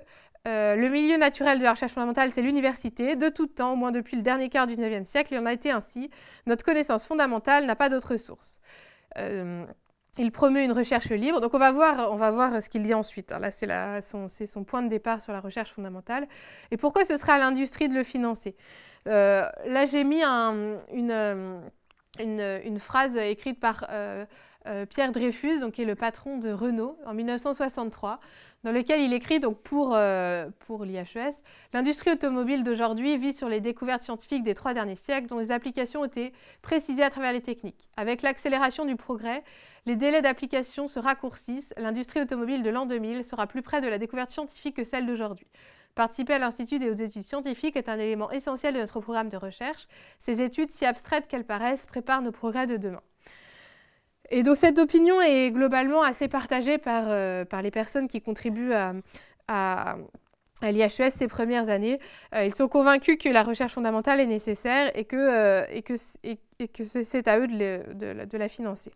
euh, le milieu naturel de la recherche fondamentale, c'est l'université. De tout temps, au moins depuis le dernier quart du 19e siècle, et en a été ainsi. Notre connaissance fondamentale n'a pas d'autre source. Euh, il promeut une recherche libre. Donc on va voir, on va voir ce qu'il dit ensuite. Là, c'est son, point de départ sur la recherche fondamentale. Et pourquoi ce sera à l'industrie de le financer euh, Là, j'ai mis une, une, phrase écrite par... Pierre Dreyfus, donc, qui est le patron de Renault en 1963, dans lequel il écrit donc pour, euh, pour l'IHES L'industrie automobile d'aujourd'hui vit sur les découvertes scientifiques des trois derniers siècles, dont les applications ont été précisées à travers les techniques. Avec l'accélération du progrès, les délais d'application se raccourcissent. L'industrie automobile de l'an 2000 sera plus près de la découverte scientifique que celle d'aujourd'hui. Participer à l'Institut des hautes études scientifiques est un élément essentiel de notre programme de recherche. Ces études, si abstraites qu'elles paraissent, préparent nos progrès de demain. Et donc cette opinion est globalement assez partagée par, euh, par les personnes qui contribuent à, à, l'IHES ces premières années. Euh, ils sont convaincus que la recherche fondamentale est nécessaire et que, euh, et que, et, que c'est à eux de, de, la financer.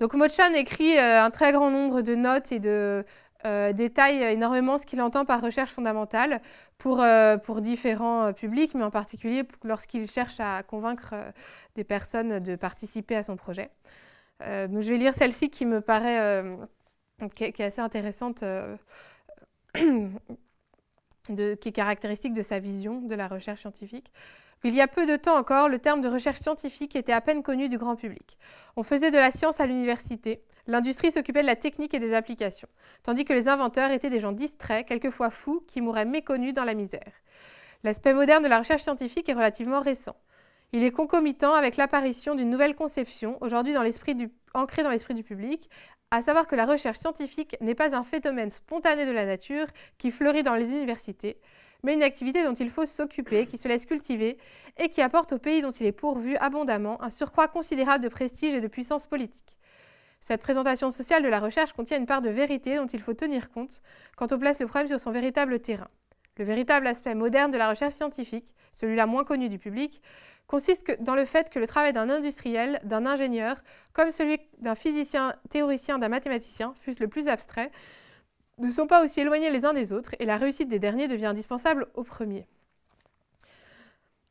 Donc Mochan écrit un très grand nombre de notes et de, euh, détaille énormément ce qu'il entend par recherche fondamentale pour, euh, différents euh, publics, mais en particulier lorsqu'il cherche à convaincre des personnes de participer à son projet. je vais lire celle-ci qui me paraît qui assez intéressante. *coughs* qui est caractéristique de sa vision de la recherche scientifique. Il y a peu de temps encore, le terme de recherche scientifique était à peine connu du grand public. On faisait de la science à l'université, l'industrie s'occupait de la technique et des applications, tandis que les inventeurs étaient des gens distraits, quelquefois fous, qui mouraient méconnus dans la misère. L'aspect moderne de la recherche scientifique est relativement récent. Il est concomitant avec l'apparition d'une nouvelle conception, aujourd'hui dans ancrée dans l'esprit du public, à savoir que la recherche scientifique n'est pas un phénomène spontané de la nature qui fleurit dans les universités, mais une activité dont il faut s'occuper, qui se laisse cultiver et qui apporte au pays dont il est pourvu abondamment un surcroît considérable de prestige et de puissance politique. Cette présentation sociale de la recherche contient une part de vérité dont il faut tenir compte quand on place le problème sur son véritable terrain. Le véritable aspect moderne de la recherche scientifique, celui-là moins connu du public, consiste dans le fait que le travail d'un industriel, d'un ingénieur, comme celui d'un physicien, théoricien, d'un mathématicien, fût ce le plus abstrait, ne sont pas aussi éloignés les uns des autres et la réussite des derniers devient indispensable aux premiers.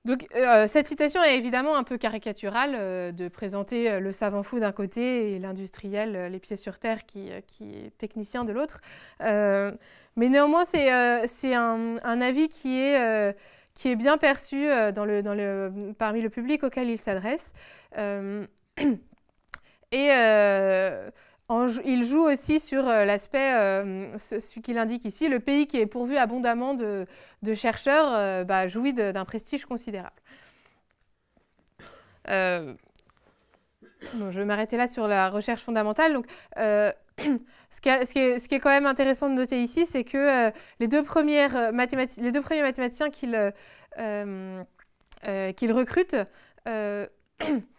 Donc euh, euh, cette citation est évidemment un peu caricaturale euh, de présenter le savant fou d'un côté et l'industriel les pieds sur terre qui, est technicien de l'autre. mais néanmoins c'est un, avis qui est, bien perçu parmi le public auquel il s'adresse. *clears throat* et il joue aussi sur euh, l'aspect, euh, ce, qu'il indique ici, le pays qui est pourvu abondamment de, chercheurs euh, bah, jouit d'un prestige considérable. je vais m'arrêter là sur la recherche fondamentale. Donc, *clears throat* ce, qui ce, qui est, quand même intéressant de noter ici, c'est que les, deux premières les deux premiers mathématiciens qu'il recrute *clears throat*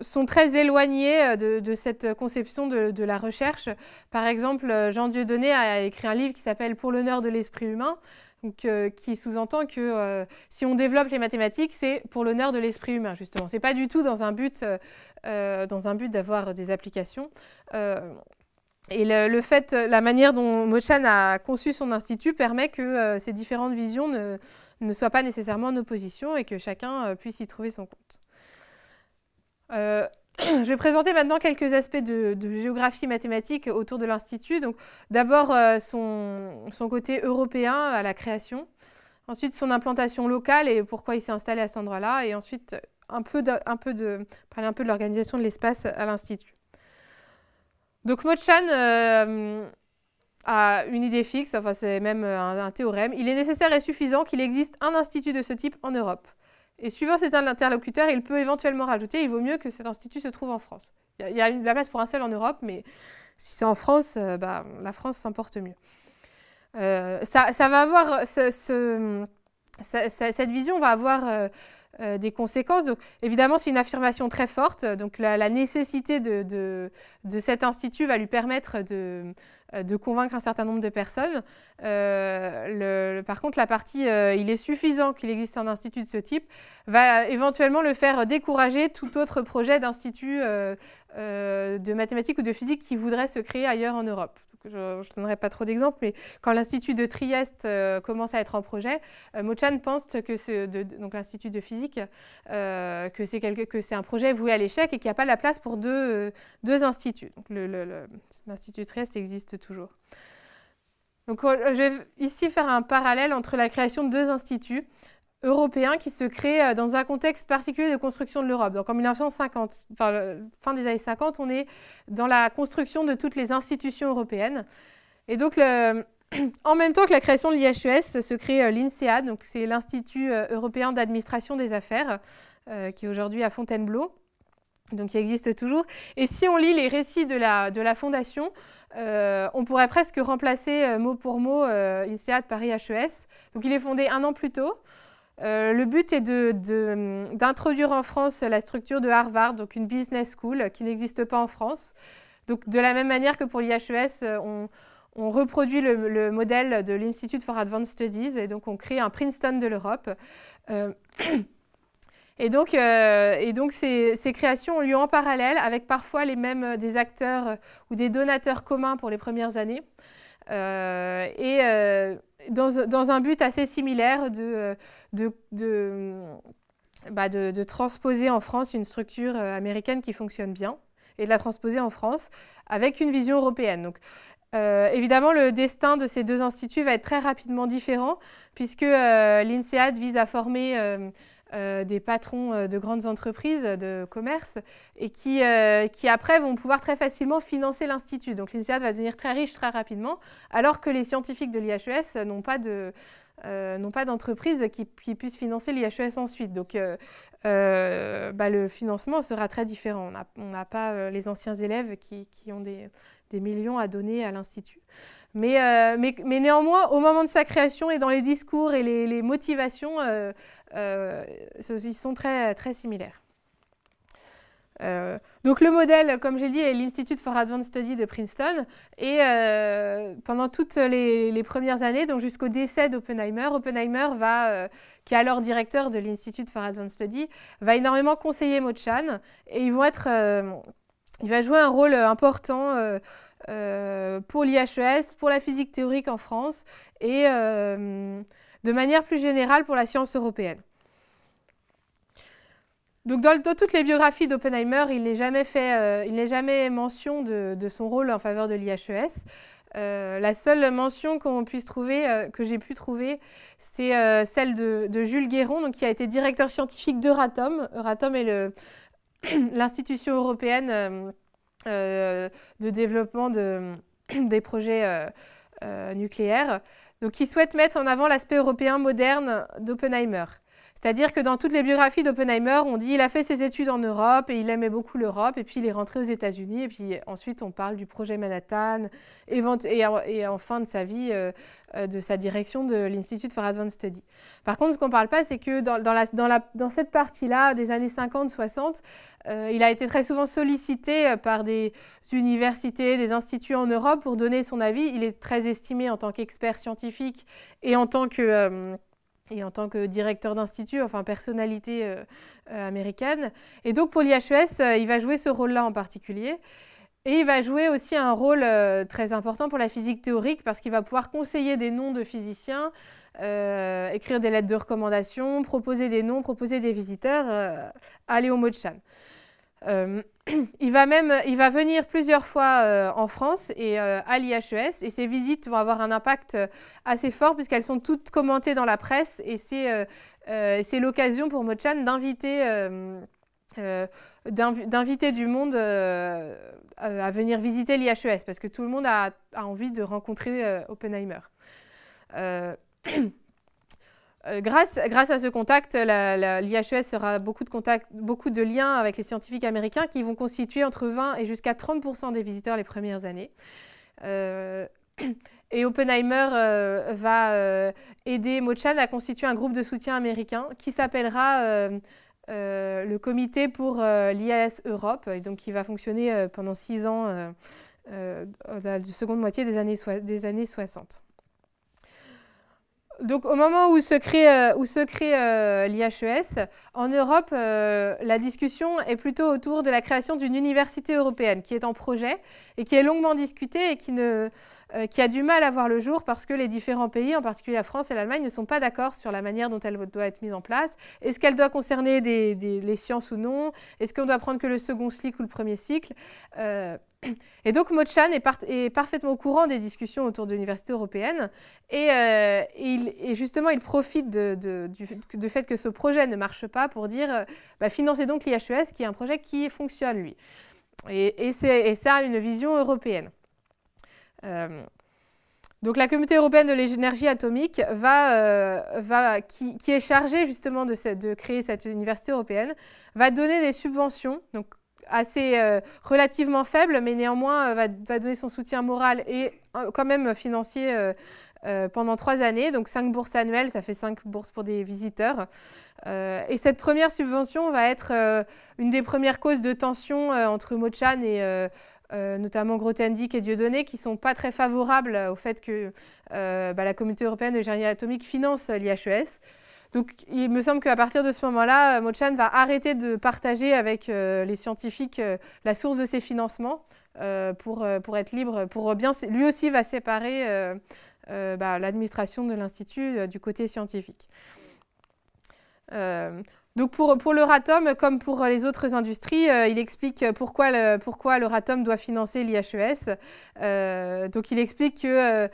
sont très éloignés euh, de, cette conception de, la recherche. Par exemple, euh, Jean Dieudonné a écrit un livre qui s'appelle Pour l'honneur de l'esprit humain, euh, qui sous-entend que si on développe les mathématiques, c'est pour l'honneur de l'esprit humain, justement. Ce n'est pas du tout dans un but, d'avoir des applications. et le, fait, la manière dont Mochan a conçu son institut permet que ces différentes visions ne soient pas nécessairement en opposition et que chacun puisse y trouver son compte. Euh, *clears throat* je vais présenter maintenant quelques aspects de, géographie mathématique autour de l'Institut. d'abord, euh, son, côté européen à la création. Ensuite, son implantation locale et pourquoi il s'est installé à cet endroit-là. Et ensuite, un peu peu de, parler un peu de l'organisation de l'espace à l'Institut. Donc, Mochan euh, a une idée fixe, enfin, c'est même un théorème. Il est nécessaire et suffisant qu'il existe un institut de ce type en Europe. Et suivant ses interlocuteur, il peut éventuellement rajouter il vaut mieux que cet institut se trouve en France. Il y a, de la place pour un seul en Europe, mais si c'est en France, euh, bah, la France s'en porte mieux. Euh, ça, va avoir ce, cette vision va avoir euh, des conséquences. évidemment, c'est une affirmation très forte. Donc, la, nécessité de, de, cet institut va lui permettre de, euh, de convaincre un certain nombre de personnes. Euh, par contre, la partie euh, il est suffisant qu'il existe un institut de ce type va éventuellement le faire décourager tout autre projet d'institut de mathématiques ou de physique qui voudrait se créer ailleurs en Europe je ne donnerai pas trop d'exemples, mais quand l'Institut de Trieste euh, commence à être en projet, euh, Mochan pense que donc l'Institut de physique, euh, que c'est un projet voué à l'échec et qu'il n'y a pas la place pour deux, instituts. l'Institut de Trieste existe toujours. Donc je vais ici faire un parallèle entre la création de deux instituts européen qui se crée euh, dans un contexte particulier de construction de l'Europe. Donc en 1950, fin des années 50, on est dans la construction de toutes les institutions européennes. Et donc *clears throat* en même temps que la création de l'IHES se crée euh, l'INSEAD, donc c'est l'Institut euh, européen d'administration des affaires, qui est aujourd'hui à Fontainebleau donc qui existe toujours. Et si on lit les récits de la, fondation, on pourrait presque remplacer mot pour mot euh, par IHES. Donc il est fondé un an plus tôt. Euh, le but est d'introduire de, en France la structure de Harvard, donc une business school qui n'existe pas en France. Donc de la même manière que pour l'IHES, euh, on, reproduit le, modèle de l'Institute for Advanced Studies et donc on crée un Princeton de l'Europe. Euh, et donc, et donc ces, créations ont lieu en parallèle avec parfois les mêmes des acteurs ou des donateurs communs pour les premières années. et dans, un but assez similaire de, euh, bah, de, de, transposer en France une structure euh, américaine qui fonctionne bien et de la transposer en France avec une vision européenne. Donc, euh, évidemment, le destin de ces deux instituts va être très rapidement différent puisque l'INSEAD vise à former euh, des patrons euh, de grandes entreprises euh, de commerce et qui, qui après vont pouvoir très facilement financer l'institut. Donc l'INSEAD va devenir très riche très rapidement, alors que les scientifiques de l'IHES n'ont pas de pas d'entreprise qui, puissent puisse financer l'IHES ensuite. Donc bah, le financement sera très différent. On n'a pas les anciens élèves qui, ont des, des, millions à donner à l'Institut. Mais, mais, néanmoins, au moment de sa création et dans les discours et les, les motivations, euh, ils sont très, très similaires. Euh, donc le modèle, comme j'ai dit, est l'Institute for Advanced Study de Princeton. Et euh, pendant toutes les, premières années, donc jusqu'au décès d'Oppenheimer, Oppenheimer, va, qui est alors directeur de l'Institute for Advanced Study, va énormément conseiller Mochan. Et être, il va jouer un rôle important pour l'IHES, pour la physique théorique en France. Et de manière plus générale pour la science européenne. Donc dans, toutes les biographies d'Oppenheimer, il n'est jamais, euh, jamais mention de, son rôle en faveur de l'IHES. Euh, la seule mention qu'on puisse trouver, euh, que j'ai pu trouver, c'est celle de, Jules Guéron, donc, qui a été directeur scientifique d'Euratom. Euratom est *clears throat* l'institution européenne de développement *clears throat* des projets nucléaires donc qui souhaite mettre en avant l'aspect européen moderne d'Oppenheimer. C'est-à-dire que dans toutes les biographies d'Oppenheimer, on dit il a fait ses études en Europe et il aimait beaucoup l'Europe, et puis il est rentré aux États-Unis, et puis ensuite on parle du projet Manhattan, et, et en fin de sa vie, euh, de sa direction de l'Institut for Advanced Study. Par contre, ce qu'on ne parle pas, c'est que dans, la, dans, la, dans cette partie-là, des années 50-60, euh, il a été très souvent sollicité euh, par des universités, des instituts en Europe pour donner son avis. Il est très estimé en tant qu'expert scientifique et en tant que et en tant que directeur d'institut, enfin personnalité euh, euh, américaine. Et donc pour l'IHES, euh, il va jouer ce rôle-là en particulier. Et il va jouer aussi un rôle très important pour la physique théorique parce qu'il va pouvoir conseiller des noms de physiciens, écrire des lettres de recommandation, proposer des noms, proposer des visiteurs à Léo Mochan. Euh, *clears throat* il, va même, il va venir plusieurs fois euh, en France et euh, à l'IHES et ses visites vont avoir un impact assez fort puisqu'elles sont toutes commentées dans la presse et c'est l'occasion pour Mochan d'inviter d'inviter du monde à venir visiter l'IHES parce que tout le monde a envie de rencontrer Oppenheimer. *clears throat* Euh, grâce, à ce contact, l'IHES aura beaucoup de, beaucoup de liens avec les scientifiques américains qui vont constituer entre 20 et jusqu'à 30 des visiteurs les premières années. Euh, *clears throat* et Oppenheimer euh, va aider Mochan à constituer un groupe de soutien américain qui s'appellera le comité pour l'IAS Europe, et donc qui va fonctionner pendant six ans de la seconde moitié des années, des années 60 donc au moment où se crée, euh, euh, l'IHES, en Europe, euh, la discussion est plutôt autour de la création d'une université européenne qui est en projet et qui est longuement discutée et qui, a du mal à voir le jour parce que les différents pays, en particulier la France et l'Allemagne, ne sont pas d'accord sur la manière dont elle doit être mise en place. Est-ce qu'elle doit concerner les sciences ou non Est-ce qu'on doit prendre que le second cycle ou le premier cycle et donc Mochan est, parfaitement au courant des discussions autour de l'université européenne et, euh, justement il profite du, fait que ce projet ne marche pas pour dire euh, bah, financez donc l'IHES qui est un projet qui fonctionne lui. Et, ça a une vision européenne. Euh, donc la communauté européenne de l'énergie atomique qui, est chargée justement de, de, créer cette université européenne va donner des subventions. Donc assez euh, relativement faible, mais néanmoins euh, va, donner son soutien moral et euh, quand même financier pendant trois années, donc cinq bourses annuelles, ça fait cinq bourses pour des visiteurs. et cette première subvention va être une des premières causes de tension entre Mochan et notamment Grothendieck et Dieudonné, qui ne sont pas très favorables au fait que bah, la communauté européenne de génie atomique finance l'IHES. Donc il me semble qu'à partir de ce moment-là, euh, Mochan va arrêter de partager avec euh, les scientifiques euh, la source de ses financements pour, pour être libre, pour bien, lui aussi va séparer bah, l'administration de l'Institut du côté scientifique. donc pour, pour comme pour les autres industries, il explique pourquoi l'Euratom pourquoi doit financer l'IHES. donc il explique que...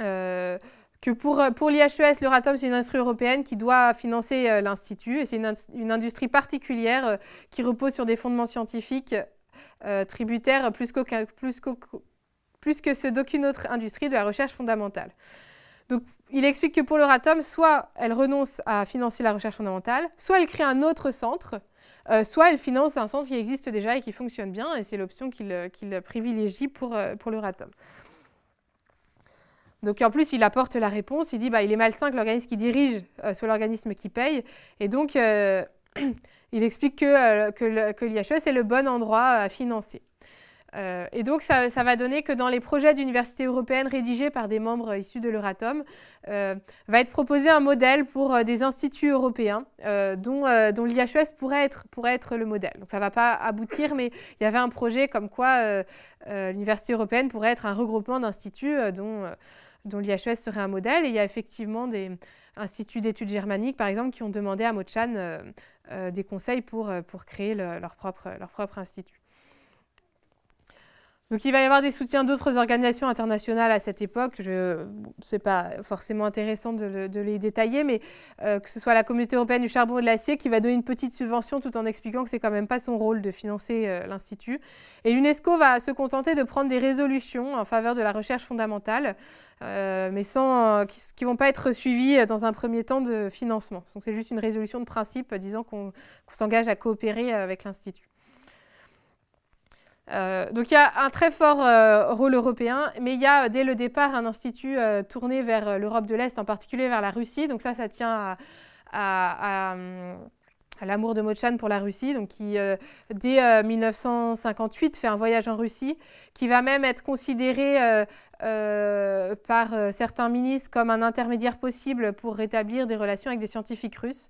*clears throat* que pour, euh, pour l'IHES, l'Euratom, c'est une industrie européenne qui doit financer euh, l'Institut. c'est une, industrie particulière euh, qui repose sur des fondements scientifiques tributaires plus, plus, que ceux d'aucune autre industrie de la recherche fondamentale. Donc, il explique que pour l'Euratom, soit elle renonce à financer la recherche fondamentale, soit elle crée un autre centre, soit elle finance un centre qui existe déjà et qui fonctionne bien, et c'est l'option qu'il privilégie pour, pour l'Euratom. Donc en plus, il apporte la réponse, il dit bah, il est malsain que l'organisme qui dirige euh, soit l'organisme qui paye. Et donc, euh, *clears throat* il explique que, l'IHES euh, que c'est le bon endroit à financer. et donc, ça, va donner que dans les projets d'université européenne rédigés par des membres issus de l'Euratom, va être proposé un modèle pour des instituts européens dont, dont l'IHES pourrait être, pourrait être le modèle. Donc, ça ne va pas aboutir, mais il y avait un projet comme quoi l'université européenne pourrait être un regroupement d'instituts dont dont l'IHES serait un modèle. Et il y a effectivement des instituts d'études germaniques, par exemple, qui ont demandé à Mochan euh, euh, des conseils pour, euh, pour créer leur, propre, leur propre institut. Donc il va y avoir des soutiens d'autres organisations internationales à cette époque. Ce n'est pas forcément intéressant de, les détailler, mais que ce soit la communauté européenne du charbon et de l'acier qui va donner une petite subvention tout en expliquant que c'est quand même pas son rôle de financer l'Institut. Et l'UNESCO va se contenter de prendre des résolutions en faveur de la recherche fondamentale euh, mais sans, euh, qui ne vont pas être suivis euh, dans un premier temps de financement. Donc c'est juste une résolution de principe disant qu'on s'engage à coopérer avec l'Institut. donc il y a un très fort rôle européen, mais il y a dès le départ un institut tourné vers l'Europe de l'Est, en particulier vers la Russie. Donc ça, ça tient à hum, l'amour de Mochan pour la Russie, donc qui euh, dès 1958 euh, fait un voyage en Russie, qui va même être considéré euh, par certains ministres comme un intermédiaire possible pour rétablir des relations avec des scientifiques russes.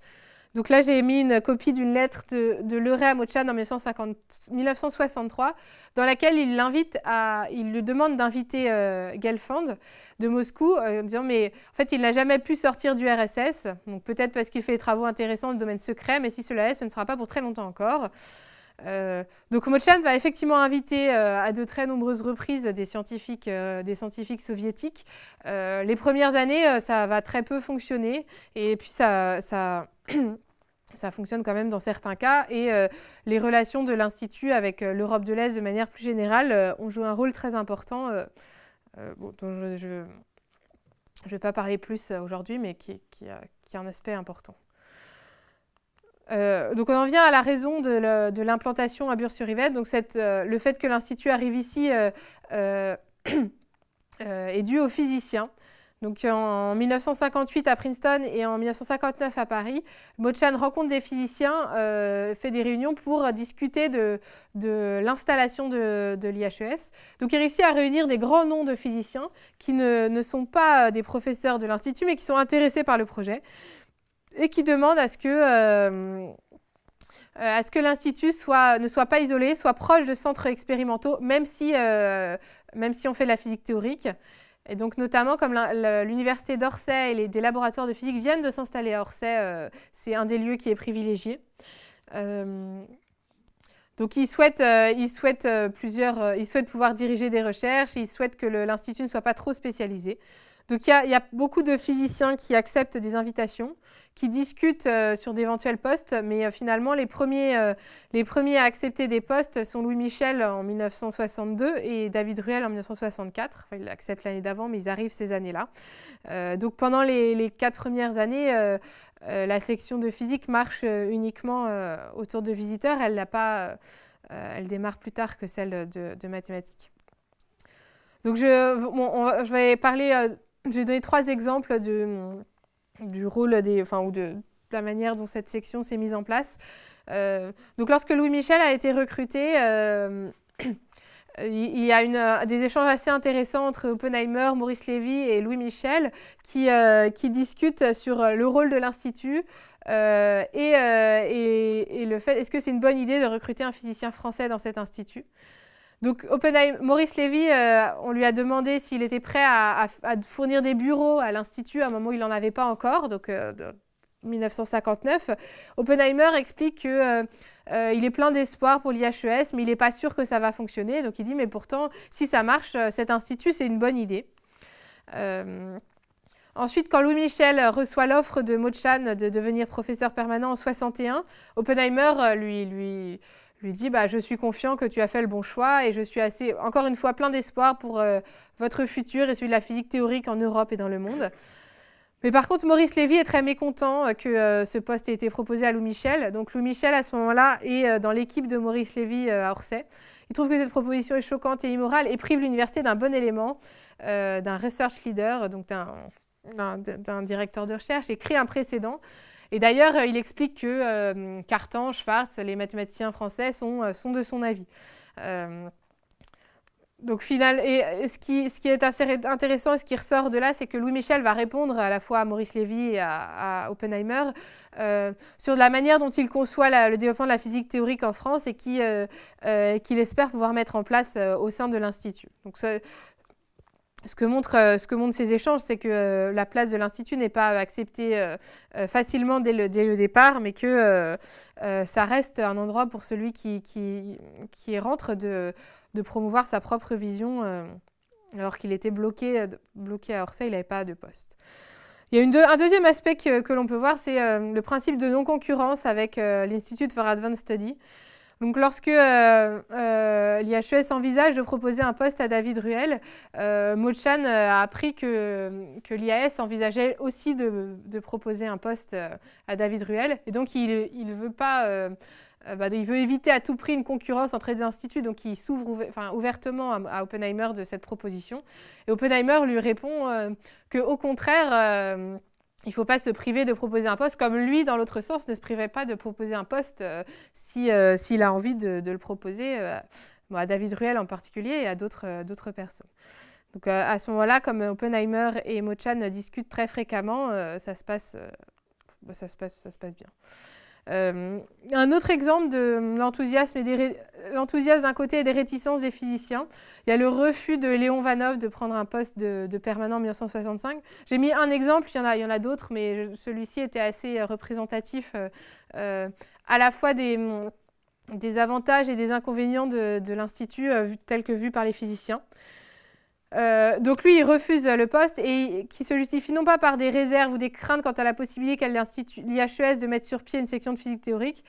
Donc là, j'ai mis une copie d'une lettre de, de Leray à Mochan en 1963, dans laquelle il l'invite à, il lui demande d'inviter euh, Gelfand de Moscou, euh, en disant mais en fait, il n'a jamais pu sortir du RSS, peut-être parce qu'il fait des travaux intéressants dans le domaine secret, mais si cela est, ce ne sera pas pour très longtemps encore. Euh, donc Mochan va effectivement inviter euh, à de très nombreuses reprises des scientifiques, euh, des scientifiques soviétiques. les premières années, ça va très peu fonctionner et puis ça, ça, *clears throat* fonctionne quand même dans certains cas. Et les relations de l'Institut avec l'Europe de l'Est de manière plus générale ont joué un rôle très important. dont je ne vais pas parler plus aujourd'hui, mais qui, qui, qui a un aspect important. Euh, donc on en vient à la raison de, l'implantation à Bure-sur-Yvette. Donc euh, le fait que l'institut arrive ici euh, *clears throat* est dû aux physiciens. Donc en 1958 à Princeton et en 1959 à Paris, Mochan rencontre des physiciens, fait des réunions pour discuter de, l'installation de, l'IHES. Donc il réussit à réunir des grands noms de physiciens qui ne sont pas des professeurs de l'Institut mais qui sont intéressés par le projet et qui demande à ce que, euh, l'institut ne soit pas isolé, soit proche de centres expérimentaux, même si, euh, même si on fait de la physique théorique. Et donc notamment comme l'université d'Orsay et les, des laboratoires de physique viennent de s'installer à Orsay, euh, c'est un des lieux qui est privilégié. Donc ils souhaitent, pouvoir diriger des recherches, ils souhaitent que l'institut ne soit pas trop spécialisé. Donc il y, a beaucoup de physiciens qui acceptent des invitations, qui discutent euh, sur d'éventuels postes, mais euh, finalement les premiers, euh, les premiers à accepter des postes sont Louis Michel en 1962 et David Ruel en 1964. Enfin, il accepte l'année d'avant, mais ils arrivent ces années-là. donc pendant les, quatre premières années, la section de physique marche uniquement autour de visiteurs. Elle n'a pas, elle démarre plus tard que celle de, mathématiques. Donc je, je vais parler j'ai donné trois exemples de, du rôle des, enfin, ou de, la manière dont cette section s'est mise en place. Euh, donc lorsque Louis Michel a été recruté, euh, *clears throat* il y a des échanges assez intéressants entre Oppenheimer, Maurice Lévy et Louis Michel qui, euh, discutent sur le rôle de l'Institut et, et, le fait est-ce que c'est une bonne idée de recruter un physicien français dans cet institut donc Maurice Lévy, euh, on lui a demandé s'il était prêt à, fournir des bureaux à l'Institut à un moment où il n'en avait pas encore, donc 1959. Euh, Oppenheimer explique qu'il euh, est plein d'espoir pour l'IHES, mais il n'est pas sûr que ça va fonctionner. Donc il dit, mais pourtant, si ça marche, cet institut, c'est une bonne idée. Ensuite, quand Louis Michel reçoit l'offre de Mochan de devenir professeur permanent en 61, Oppenheimer lui, lui, lui dit bah, Je suis confiant que tu as fait le bon choix et je suis assez, encore une fois, plein d'espoir pour euh, votre futur et celui de la physique théorique en Europe et dans le monde. Mais par contre, Maurice Lévy est très mécontent euh, que euh, ce poste ait été proposé à Louis Michel. Donc Louis Michel, à ce moment-là, est dans l'équipe de Maurice Lévy à Orsay. Il trouve que cette proposition est choquante et immorale et prive l'université d'un bon élément, d'un research leader, donc d'un directeur de recherche, et crée un précédent. Et d'ailleurs, euh, il explique que euh, Cartan, Schwartz, les mathématiciens français sont, euh, sont de son avis. Donc final, et ce qui, ce qui, est assez intéressant et ce qui ressort de là, c'est que Louis Michel va répondre à la fois à Maurice Lévy et à, Oppenheimer sur la manière dont il conçoit le développement de la physique théorique en France et qu'il espère pouvoir mettre en place au sein de l'Institut. Donc euh, ce que, montrent ces échanges, c'est que euh, la place de l'Institut n'est pas acceptée euh, facilement dès le, départ, mais que ça reste un endroit pour celui qui, qui, rentre de, promouvoir sa propre vision, alors qu'il était bloqué, bloqué à Orsay, il n'avait pas de poste. Il y a un deuxième aspect que, l'on peut voir, c'est le principe de non-concurrence avec l'Institut for Advanced Study. Donc lorsque euh, euh envisage de proposer un poste à David Ruel, euh, Mochan euh, a appris que, que l'IAS envisageait aussi de, proposer un poste à David Ruel. Et donc il, veut pas... Bah, il veut éviter à tout prix une concurrence entre les instituts, donc il s'ouvre ouvertement à, à, Oppenheimer de cette proposition. Et Oppenheimer lui répond que, au contraire, il ne faut pas se priver de proposer un poste, comme lui, dans l'autre sens, ne se priverait pas de proposer un poste euh, euh, s'il a envie de, le proposer, euh, à David Ruel en particulier et à d'autres personnes. Donc à ce moment-là, comme Oppenheimer et Mochan discutent très fréquemment, ça se, passe, bah, ça, se passe, ça se passe bien. Euh, un autre exemple de l'enthousiasme d'un côté et des réticences des physiciens, il y a le refus de Léon Vanov de prendre un poste de, permanent en 1965. J'ai mis un exemple, il y en a, il y en a d'autres, mais celui-ci était assez euh, représentatif euh, à la fois des, avantages et des inconvénients de, l'Institut tel que vu par les physiciens. Euh, donc lui, il refuse le poste et qui se justifie non pas par des réserves ou des craintes quant à la possibilité qu'elle institue l'IHES de mettre sur pied une section de physique théorique,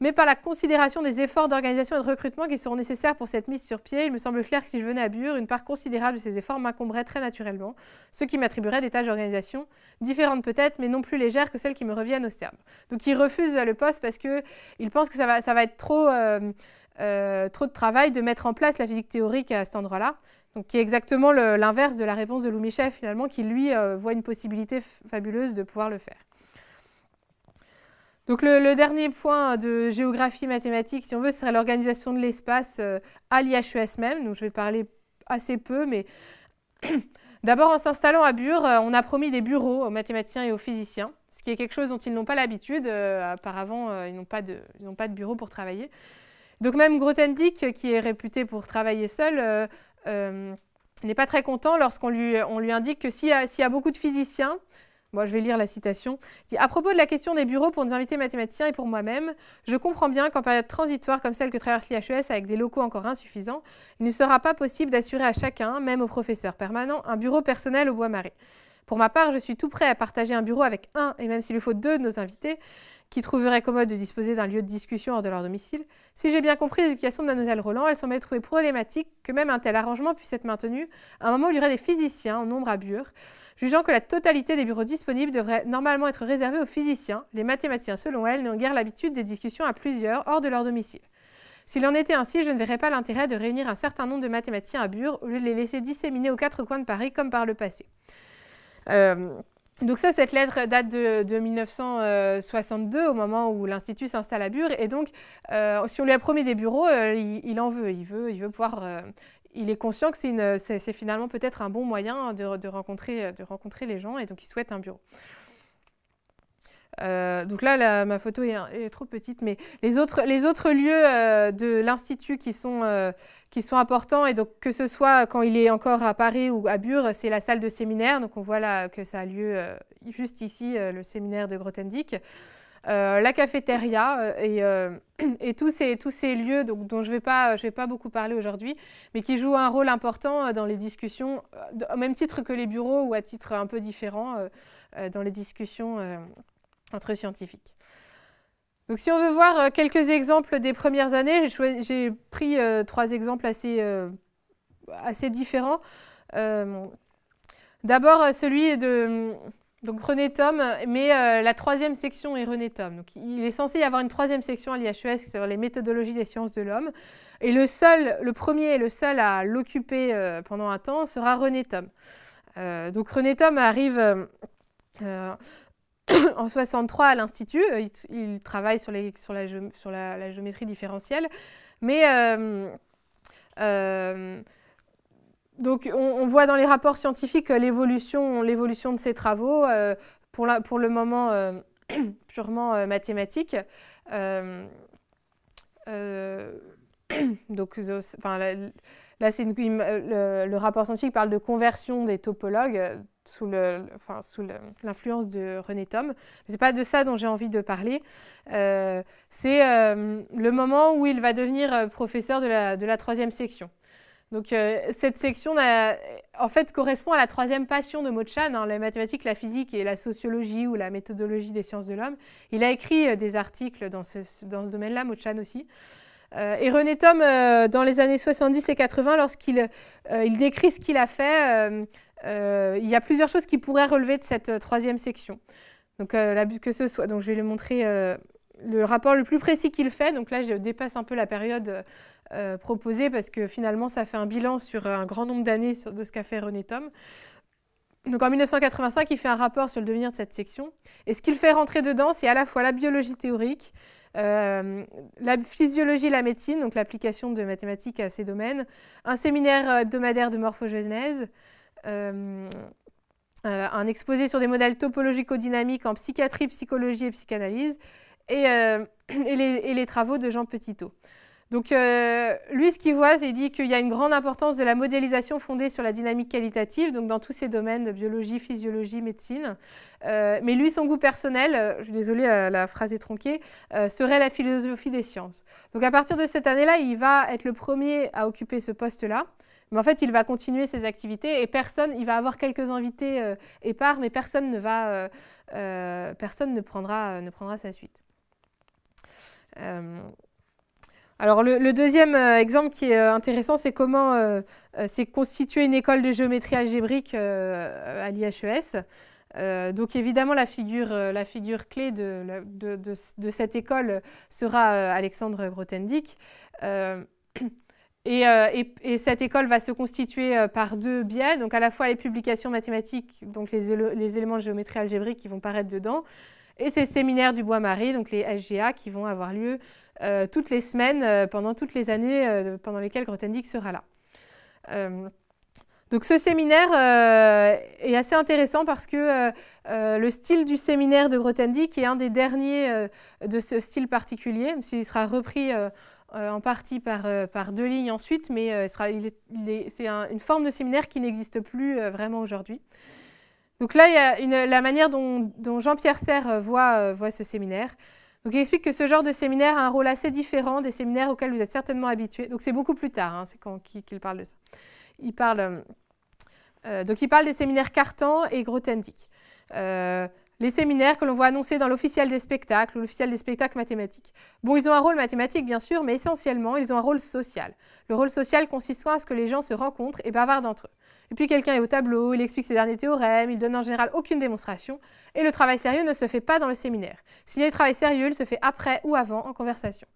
mais par la considération des efforts d'organisation et de recrutement qui seront nécessaires pour cette mise sur pied. Il me semble clair que si je venais à Bure, une part considérable de ces efforts m'incomberait très naturellement, ce qui m'attribuerait des tâches d'organisation différentes peut-être, mais non plus légères que celles qui me reviennent au CERN. Donc il refuse le poste parce qu'il pense que ça va, être euh, euh, trop de travail de mettre en place la physique théorique à cet endroit-là qui est exactement l'inverse de la réponse de Michel finalement, qui lui euh, voit une possibilité fabuleuse de pouvoir le faire. Donc le, dernier point de géographie mathématique, si on veut, serait l'organisation de l'espace euh, à l'IHES même. dont je vais parler assez peu, mais *coughs* d'abord en s'installant à Bure, euh, on a promis des bureaux aux mathématiciens et aux physiciens, ce qui est quelque chose dont ils n'ont pas l'habitude. auparavant, ils n'ont pas de, ils n'ont pas de bureau pour travailler. Donc même Grothendieck, qui est réputé pour travailler seul, euh, n'est pas très content lorsqu'on lui, euh, on lui indique que s'il y, a beaucoup de physiciens, moi je vais lire la citation, à propos de la question des bureaux pour nos invités mathématiciens et pour moi-même, je comprends bien qu'en période transitoire comme celle que traverse l'IHES avec des locaux encore insuffisants, il ne sera pas possible d'assurer à chacun, même aux professeurs permanents, un bureau personnel au Bois-Marais. Pour ma part, je suis tout prêt à partager un bureau avec un, et même s'il lui faut deux de nos invités, qui trouveraient commode de disposer d'un lieu de discussion hors de leur domicile. Si j'ai bien compris les explications de Mademoiselle Roland, elle semblait trouver problématique que même un tel arrangement puisse être maintenu à un moment où il y aurait des physiciens en nombre à Bure, jugeant que la totalité des bureaux disponibles devrait normalement être réservée aux physiciens. Les mathématiciens, selon elle, n'ont guère l'habitude des discussions à plusieurs hors de leur domicile. S'il en était ainsi, je ne verrais pas l'intérêt de réunir un certain nombre de mathématiciens à Bure au lieu de les laisser disséminer aux quatre coins de Paris comme par le passé. Euh, donc ça, cette lettre date de, 1962, euh, au moment où l'Institut s'installe à Bure. Et donc, euh, si on lui a promis des bureaux, euh, il, en veut. Il veut, il veut pouvoir... il est conscient que c'est finalement peut-être un bon moyen de, rencontrer, de rencontrer les gens et donc il souhaite un bureau. Euh, donc là, ma photo est, trop petite, mais les autres, les autres lieux euh, de l'Institut qui, sont, euh, qui sont importants, et donc que ce soit quand il est encore à Paris ou à Bure, c'est la salle de séminaire. Donc on voit là que ça a lieu juste ici, le séminaire de Grothendieck. la cafétéria et, *clears throat* et, tous, ces, tous ces lieux donc, dont je ne vais, vais pas beaucoup parler aujourd'hui, mais qui jouent un rôle important dans les discussions, au même titre que les bureaux ou à titre un peu différent dans les discussions entre scientifiques. Donc si on veut voir euh, quelques exemples des premières années, j'ai pris euh, trois exemples assez, euh, différents. D'abord celui de donc René Tom, mais la troisième section est René Tom. Donc, il est censé y avoir une troisième section à l'IHES sur les méthodologies des sciences de l'homme. Et le seul, le premier et le seul à l'occuper pendant un temps sera René Tom. donc René Tom arrive... *coughs* en 63 à l'Institut. Euh, il, travaille sur, la, géométrie différentielle. Mais euh, euh, donc, on, voit dans les rapports scientifiques l'évolution de ses travaux. Pour, le moment purement mathématiques. mathématique. donc, le, rapport scientifique parle de conversion des topologues sous l'influence de René Thom. Ce n'est pas de ça dont j'ai envie de parler. Euh, c'est euh, le moment où il va devenir euh, professeur de la, troisième section. Donc cette section, en fait, correspond à la troisième passion de Mochan, hein, les mathématiques, la physique et la sociologie ou la méthodologie des sciences de l'homme. Il a écrit des articles dans ce, domaine-là, Mochan aussi. et René Thom, dans les années 70 et 80, lorsqu'il décrit ce qu'il a fait, euh, il y a plusieurs choses qui pourraient relever de cette euh, troisième section. Donc, euh, que ce soit, donc je vais lui montrer le rapport le plus précis qu'il fait. Donc là, je dépasse un peu la période proposée parce que finalement, ça fait un bilan sur un grand nombre d'années de ce qu'a fait René Tom. Donc en 1985, il fait un rapport sur le devenir de cette section. Et ce qu'il fait rentrer dedans, c'est à la fois la biologie théorique, la physiologie, la médecine, donc l'application de mathématiques à ces domaines, un séminaire hebdomadaire de morphogenèse, euh, euh, un exposé sur des modèles topologico-dynamiques en psychiatrie, psychologie et psychanalyse, et, euh, *clears throat* les, travaux de Jean Petitot. Donc lui, ce qu'il voit, c'est dit qu'il y a une grande importance de la modélisation fondée sur la dynamique qualitative, donc dans tous ces domaines de biologie, physiologie, médecine. mais lui, son goût personnel, je suis désolée, la phrase est tronquée, serait la philosophie des sciences. Donc à partir de cette année-là, il va être le premier à occuper ce poste-là. Mais en fait, il va continuer ses activités et personne, il va avoir quelques invités et euh, épars, mais personne ne va, euh, euh, personne ne prendra, ne prendra sa suite. alors le, deuxième exemple qui est intéressant, c'est comment s'est constituée une école de géométrie algébrique à l'IHES. donc évidemment, la figure, la figure clé de, de, cette école sera Alexandre Grothendieck. Euh, et, cette école va se constituer euh, par deux biais, donc à la fois les publications mathématiques, donc les, éléments de géométrie algébrique qui vont paraître dedans, et ces séminaires du Bois-Marie, donc les SGA, qui vont avoir lieu euh, toutes les semaines pendant toutes les années pendant lesquelles Grothendieck sera là. donc ce séminaire est assez intéressant parce que le style du séminaire de Grothendieck est un des derniers de ce style particulier, même s'il sera repris euh, en partie par, euh, par, deux lignes ensuite, mais euh, c'est une forme de séminaire qui n'existe plus vraiment aujourd'hui. Donc là, il y a la manière dont, Jean-Pierre Serre voit, voit, ce séminaire. Donc il explique que ce genre de séminaire a un rôle assez différent des séminaires auxquels vous êtes certainement habitués. Donc c'est beaucoup plus tard, hein, c'est quand qu'il parle de ça. Il parle, donc il parle des séminaires Cartan et Grothendieck les séminaires que l'on voit annoncer dans l'officiel des spectacles ou l'officiel des spectacles mathématiques. Bon, ils ont un rôle mathématique, bien sûr, mais essentiellement, ils ont un rôle social. Le rôle social consistant à ce que les gens se rencontrent et bavardent entre eux. Et puis quelqu'un est au tableau, il explique ses derniers théorèmes, il donne en général aucune démonstration, et le travail sérieux ne se fait pas dans le séminaire. S'il y a du travail sérieux, il se fait après ou avant en conversation.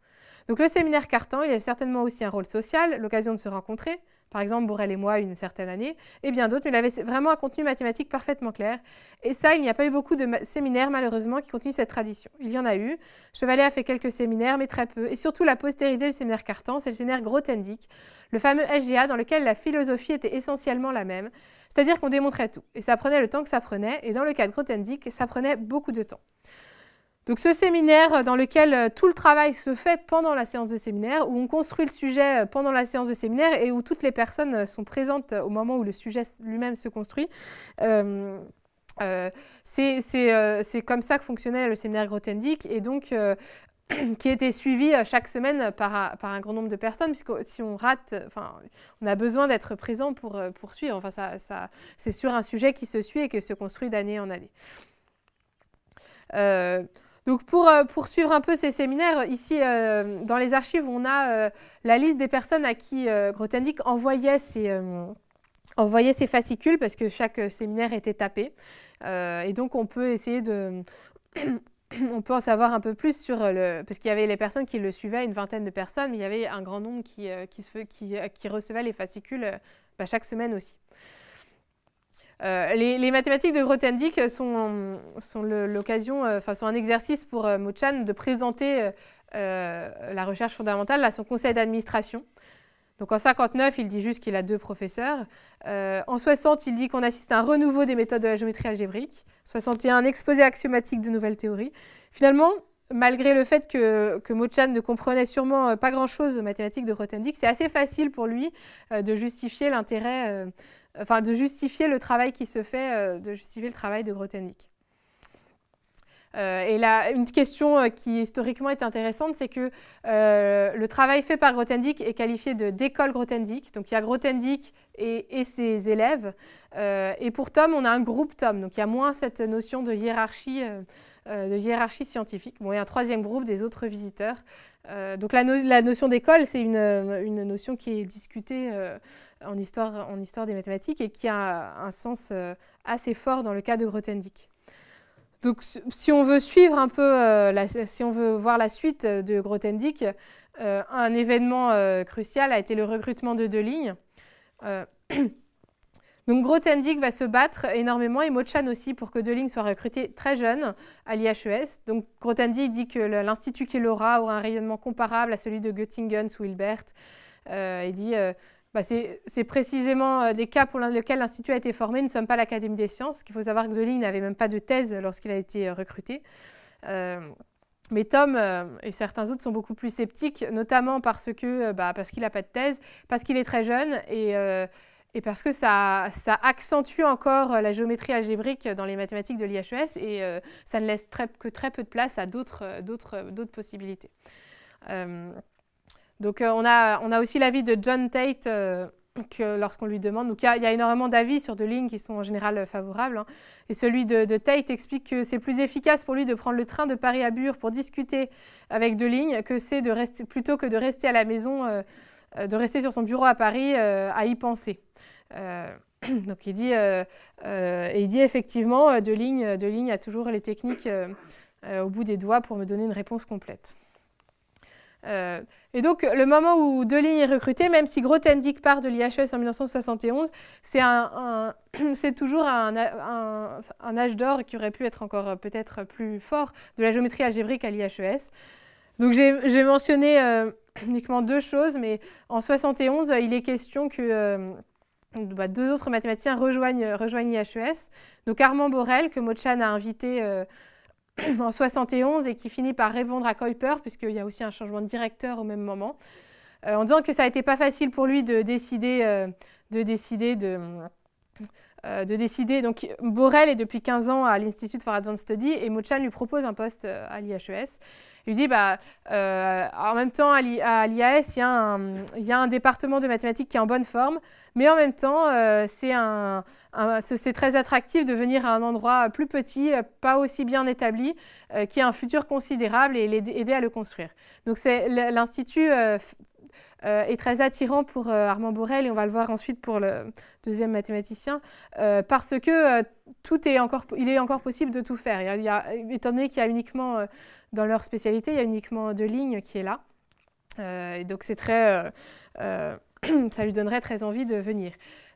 Donc le séminaire Cartan, il a certainement aussi un rôle social, l'occasion de se rencontrer, par exemple Borel et moi une certaine année, et bien d'autres, mais il avait vraiment un contenu mathématique parfaitement clair. Et ça, il n'y a pas eu beaucoup de séminaires malheureusement qui continuent cette tradition. Il y en a eu. Chevalet a fait quelques séminaires, mais très peu. Et surtout la postérité du séminaire Cartan, c'est le séminaire Grothendieck, le fameux SGA dans lequel la philosophie était essentiellement la même, c'est-à-dire qu'on démontrait tout. Et ça prenait le temps que ça prenait, et dans le cas de Grothendieck, ça prenait beaucoup de temps. Donc ce séminaire euh, dans lequel euh, tout le travail se fait pendant la séance de séminaire, où on construit le sujet euh, pendant la séance de séminaire et où toutes les personnes sont présentes au moment où le sujet lui-même se construit. c'est comme ça que fonctionnait le séminaire Grothendieck et donc *clears throat* qui était suivi chaque semaine par, un grand nombre de personnes, puisque si on rate, enfin, on a besoin d'être présent pour, poursuivre. Enfin, ça, c'est sur un sujet qui se suit et qui se construit d'année en année. Donc pour euh, suivre poursuivre un peu ces séminaires, ici euh, dans les archives, on a euh, la liste des personnes à qui Grothendieck envoyait ses, fascicules parce que chaque séminaire était tapé. et donc on peut essayer de... *coughs* on peut en savoir un peu plus sur le... Parce qu'il y avait les personnes qui le suivaient, une vingtaine de personnes, mais il y avait un grand nombre qui, recevait recevaient les fascicules bah, chaque semaine aussi. Euh, les, mathématiques de Grothendieck sont, l'occasion, euh, enfin, un exercice pour euh, Motchan de présenter la recherche fondamentale à son conseil d'administration. Donc en 59, il dit juste qu'il a deux professeurs. en 60, il dit qu'on assiste à un renouveau des méthodes de la géométrie algébrique. 61, un exposé axiomatique de nouvelles théories. Finalement, malgré le fait que, que Mochan ne comprenait sûrement pas grand-chose aux mathématiques de Grothendieck, c'est assez facile pour lui de justifier l'intérêt enfin de justifier le travail qui se fait, euh, de justifier le travail de Grothendieck. Euh, et là, une question euh, qui historiquement est intéressante, c'est que le travail fait par Grothendieck est qualifié de d'école Grothendieck. Donc il y a Grothendieck et, ses élèves. et pour Tom, on a un groupe Tom. Donc il y a moins cette notion de hiérarchie euh, de hiérarchie scientifique. Bon, et un troisième groupe des autres visiteurs. Euh, donc la, notion d'école, c'est une, euh, notion qui est discutée en, histoire, en histoire des mathématiques et qui a un sens assez fort dans le cas de Grothendieck. Donc, si on veut suivre un peu, si on veut voir la suite de Grothendieck, un événement crucial a été le recrutement de deux lignes. *clears throat* Donc Grothendieck va se battre énormément et Mochan aussi pour que Deling soit recruté très jeune à l'IHES. Donc Grothendieck dit que l'institut qu'il aura aura un rayonnement comparable à celui de Göttingen sous Hilbert. il euh, dit euh, bah, c'est précisément euh, les cas pour lesquels l'institut a été formé. Nous ne sommes pas l'Académie des sciences. Il faut savoir que Deling n'avait même pas de thèse lorsqu'il a été recruté. mais Tom et certains autres sont beaucoup plus sceptiques, notamment parce que bah, parce qu'il n'a pas de thèse, parce qu'il est très jeune et et parce que ça, accentue encore euh, la géométrie algébrique dans les mathématiques de l'IHES et euh, ça ne laisse que très peu de place à d'autres euh, possibilités. donc on, a, on, a, aussi l'avis de John Tate que lorsqu'on lui demande. Donc il y, a énormément d'avis sur deux lignes qui sont en général favorables. Hein. Et celui de, Tate explique que c'est plus efficace pour lui de prendre le train de Paris à Bure pour discuter avec deux lignes que c'est plutôt que de rester à la maison euh, de rester sur son bureau à Paris euh, à y penser. Euh, *clears throat* donc il dit, et il dit effectivement, de ligne, de a toujours les techniques au bout des doigts pour me donner une réponse complète. et donc, le moment où Deligne est recruté, même si Grothendieck part de l'IHES en 1971, *clears throat* c'est toujours un, un âge d'or qui aurait pu être encore peut-être plus fort de la géométrie algébrique à l'IHES. Donc j'ai mentionné euh, *clears throat* uniquement deux choses, mais en 71, euh, il est question que euh, bah, deux autres mathématiciens rejoignent, rejoignent e Donc Armand Borel, que Mochan a invité *clears throat* en 71 et qui finit par répondre à Kuiper, puisqu'il y a aussi un changement de directeur au même moment, en disant que ça n'a été pas facile pour lui de... Décider de euh, de décider. Donc Borel est depuis 15 ans à l'Institut for Advanced Study et Mochan lui propose un poste euh, à l'IHES. Il lui dit, bah, euh, en même temps, à l'IAS, il y, a un département de mathématiques qui est en bonne forme, mais en même temps, c'est très attractif de venir à un endroit plus petit, pas aussi bien établi, qui a un futur considérable et l'aider à le construire. Donc c'est l'Institut euh, est très attirant pour euh, Armand Borel, et on va le voir ensuite pour le deuxième mathématicien, euh, parce que tout est encore, il est encore possible de tout faire. Il a, étant donné qu'il y a uniquement, dans leur spécialité, il y a uniquement deux lignes qui est là. et donc c'est très, *clears throat* ça lui donnerait très envie de venir.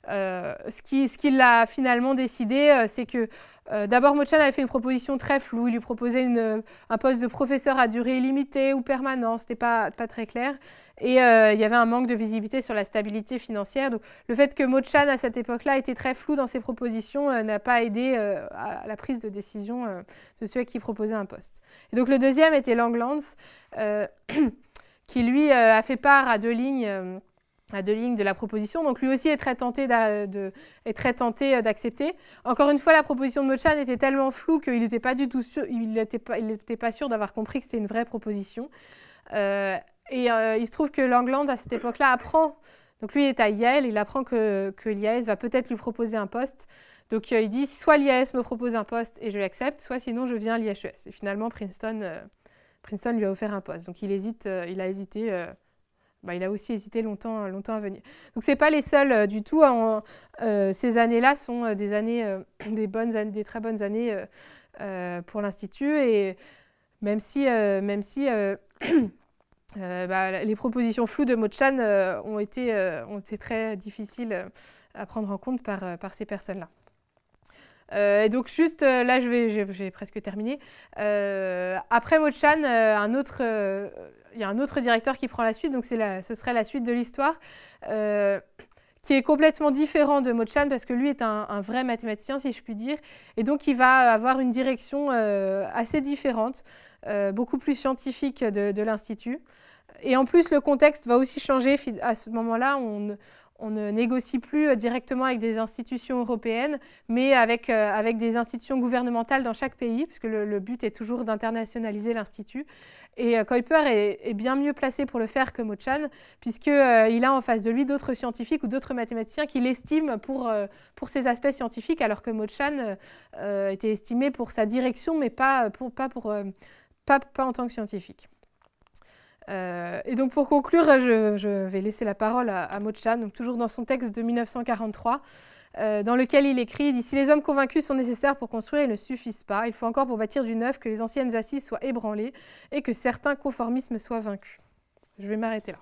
Euh, ce qui, ce qu'il a finalement décidé, euh, c'est que euh, d'abord Mochan avait fait une proposition très floue. Il lui proposait un poste de professeur à durée illimitée ou permanente, C'était pas pas très clair. Et il y avait un manque de visibilité sur la stabilité financière. Donc le fait que Mochan à cette époque-là était très flou dans ses propositions n'a pas aidé à la prise de décision de ceux qui proposait un poste. Et donc le deuxième était Langlands, *clears throat* qui lui a fait part à deux lignes à deux lignes de la proposition. Donc lui aussi est très tenté euh, d'accepter. Encore une fois, la proposition de Mochan était tellement floue qu'il n'était pas du tout sûr, il n'était pas, sûr d'avoir compris que c'était une vraie proposition. Euh, et euh, il se trouve que Langland, à cette époque-là, apprend. Donc lui est à Yale, il apprend que, que va peut-être lui proposer un poste. Donc il dit, soit l'IAS me propose un poste et je l'accepte, soit sinon je viens à l'IHES. Et finalement, Princeton, Princeton lui a offert un poste. Donc il, hésite, il a hésité bah, il a aussi hésité longtemps, euh, longtemps à venir. Donc n'est pas les seuls euh, du tout. Hein, euh, ces années-là sont des années, des très bonnes années pour l'institut et même si, même si *clears throat* bah, les propositions floues de Mochan ont été, ont été très difficiles à prendre en compte par ces personnes-là. Euh, et donc juste euh, là, je vais, j'ai presque terminé. Euh, après Mo un autre, il y a un autre directeur qui prend la suite, donc c'est la, ce serait la suite de l'histoire. qui est complètement différent de Mochan parce que lui est un, vrai mathématicien, si je puis dire. Et donc, il va avoir une direction assez différente, beaucoup plus scientifique de, l'Institut. Et en plus, le contexte va aussi changer. À ce moment-là, on, on ne négocie plus euh, directement avec des institutions européennes, mais avec, euh, avec des institutions gouvernementales dans chaque pays, puisque le, but est toujours d'internationaliser l'Institut. Et euh, Kuiper est, bien mieux placé pour le faire que Mochan, puisqu'il il a en face de lui d'autres scientifiques ou d'autres mathématiciens qui l'estiment pour, pour ses aspects scientifiques, alors que Mochan était estimé pour sa direction, mais pas Pas pour pas en tant que scientifique. Euh, et donc pour conclure, euh, je, vais laisser la parole à, à Mochan, donc toujours dans son texte de 1943, euh, dans lequel il écrit D'ici les hommes convaincus sont nécessaires pour construire, ils ne suffisent pas. Il faut encore pour bâtir du neuf que les anciennes assises soient ébranlées et que certains conformismes soient vaincus. Je vais m'arrêter là.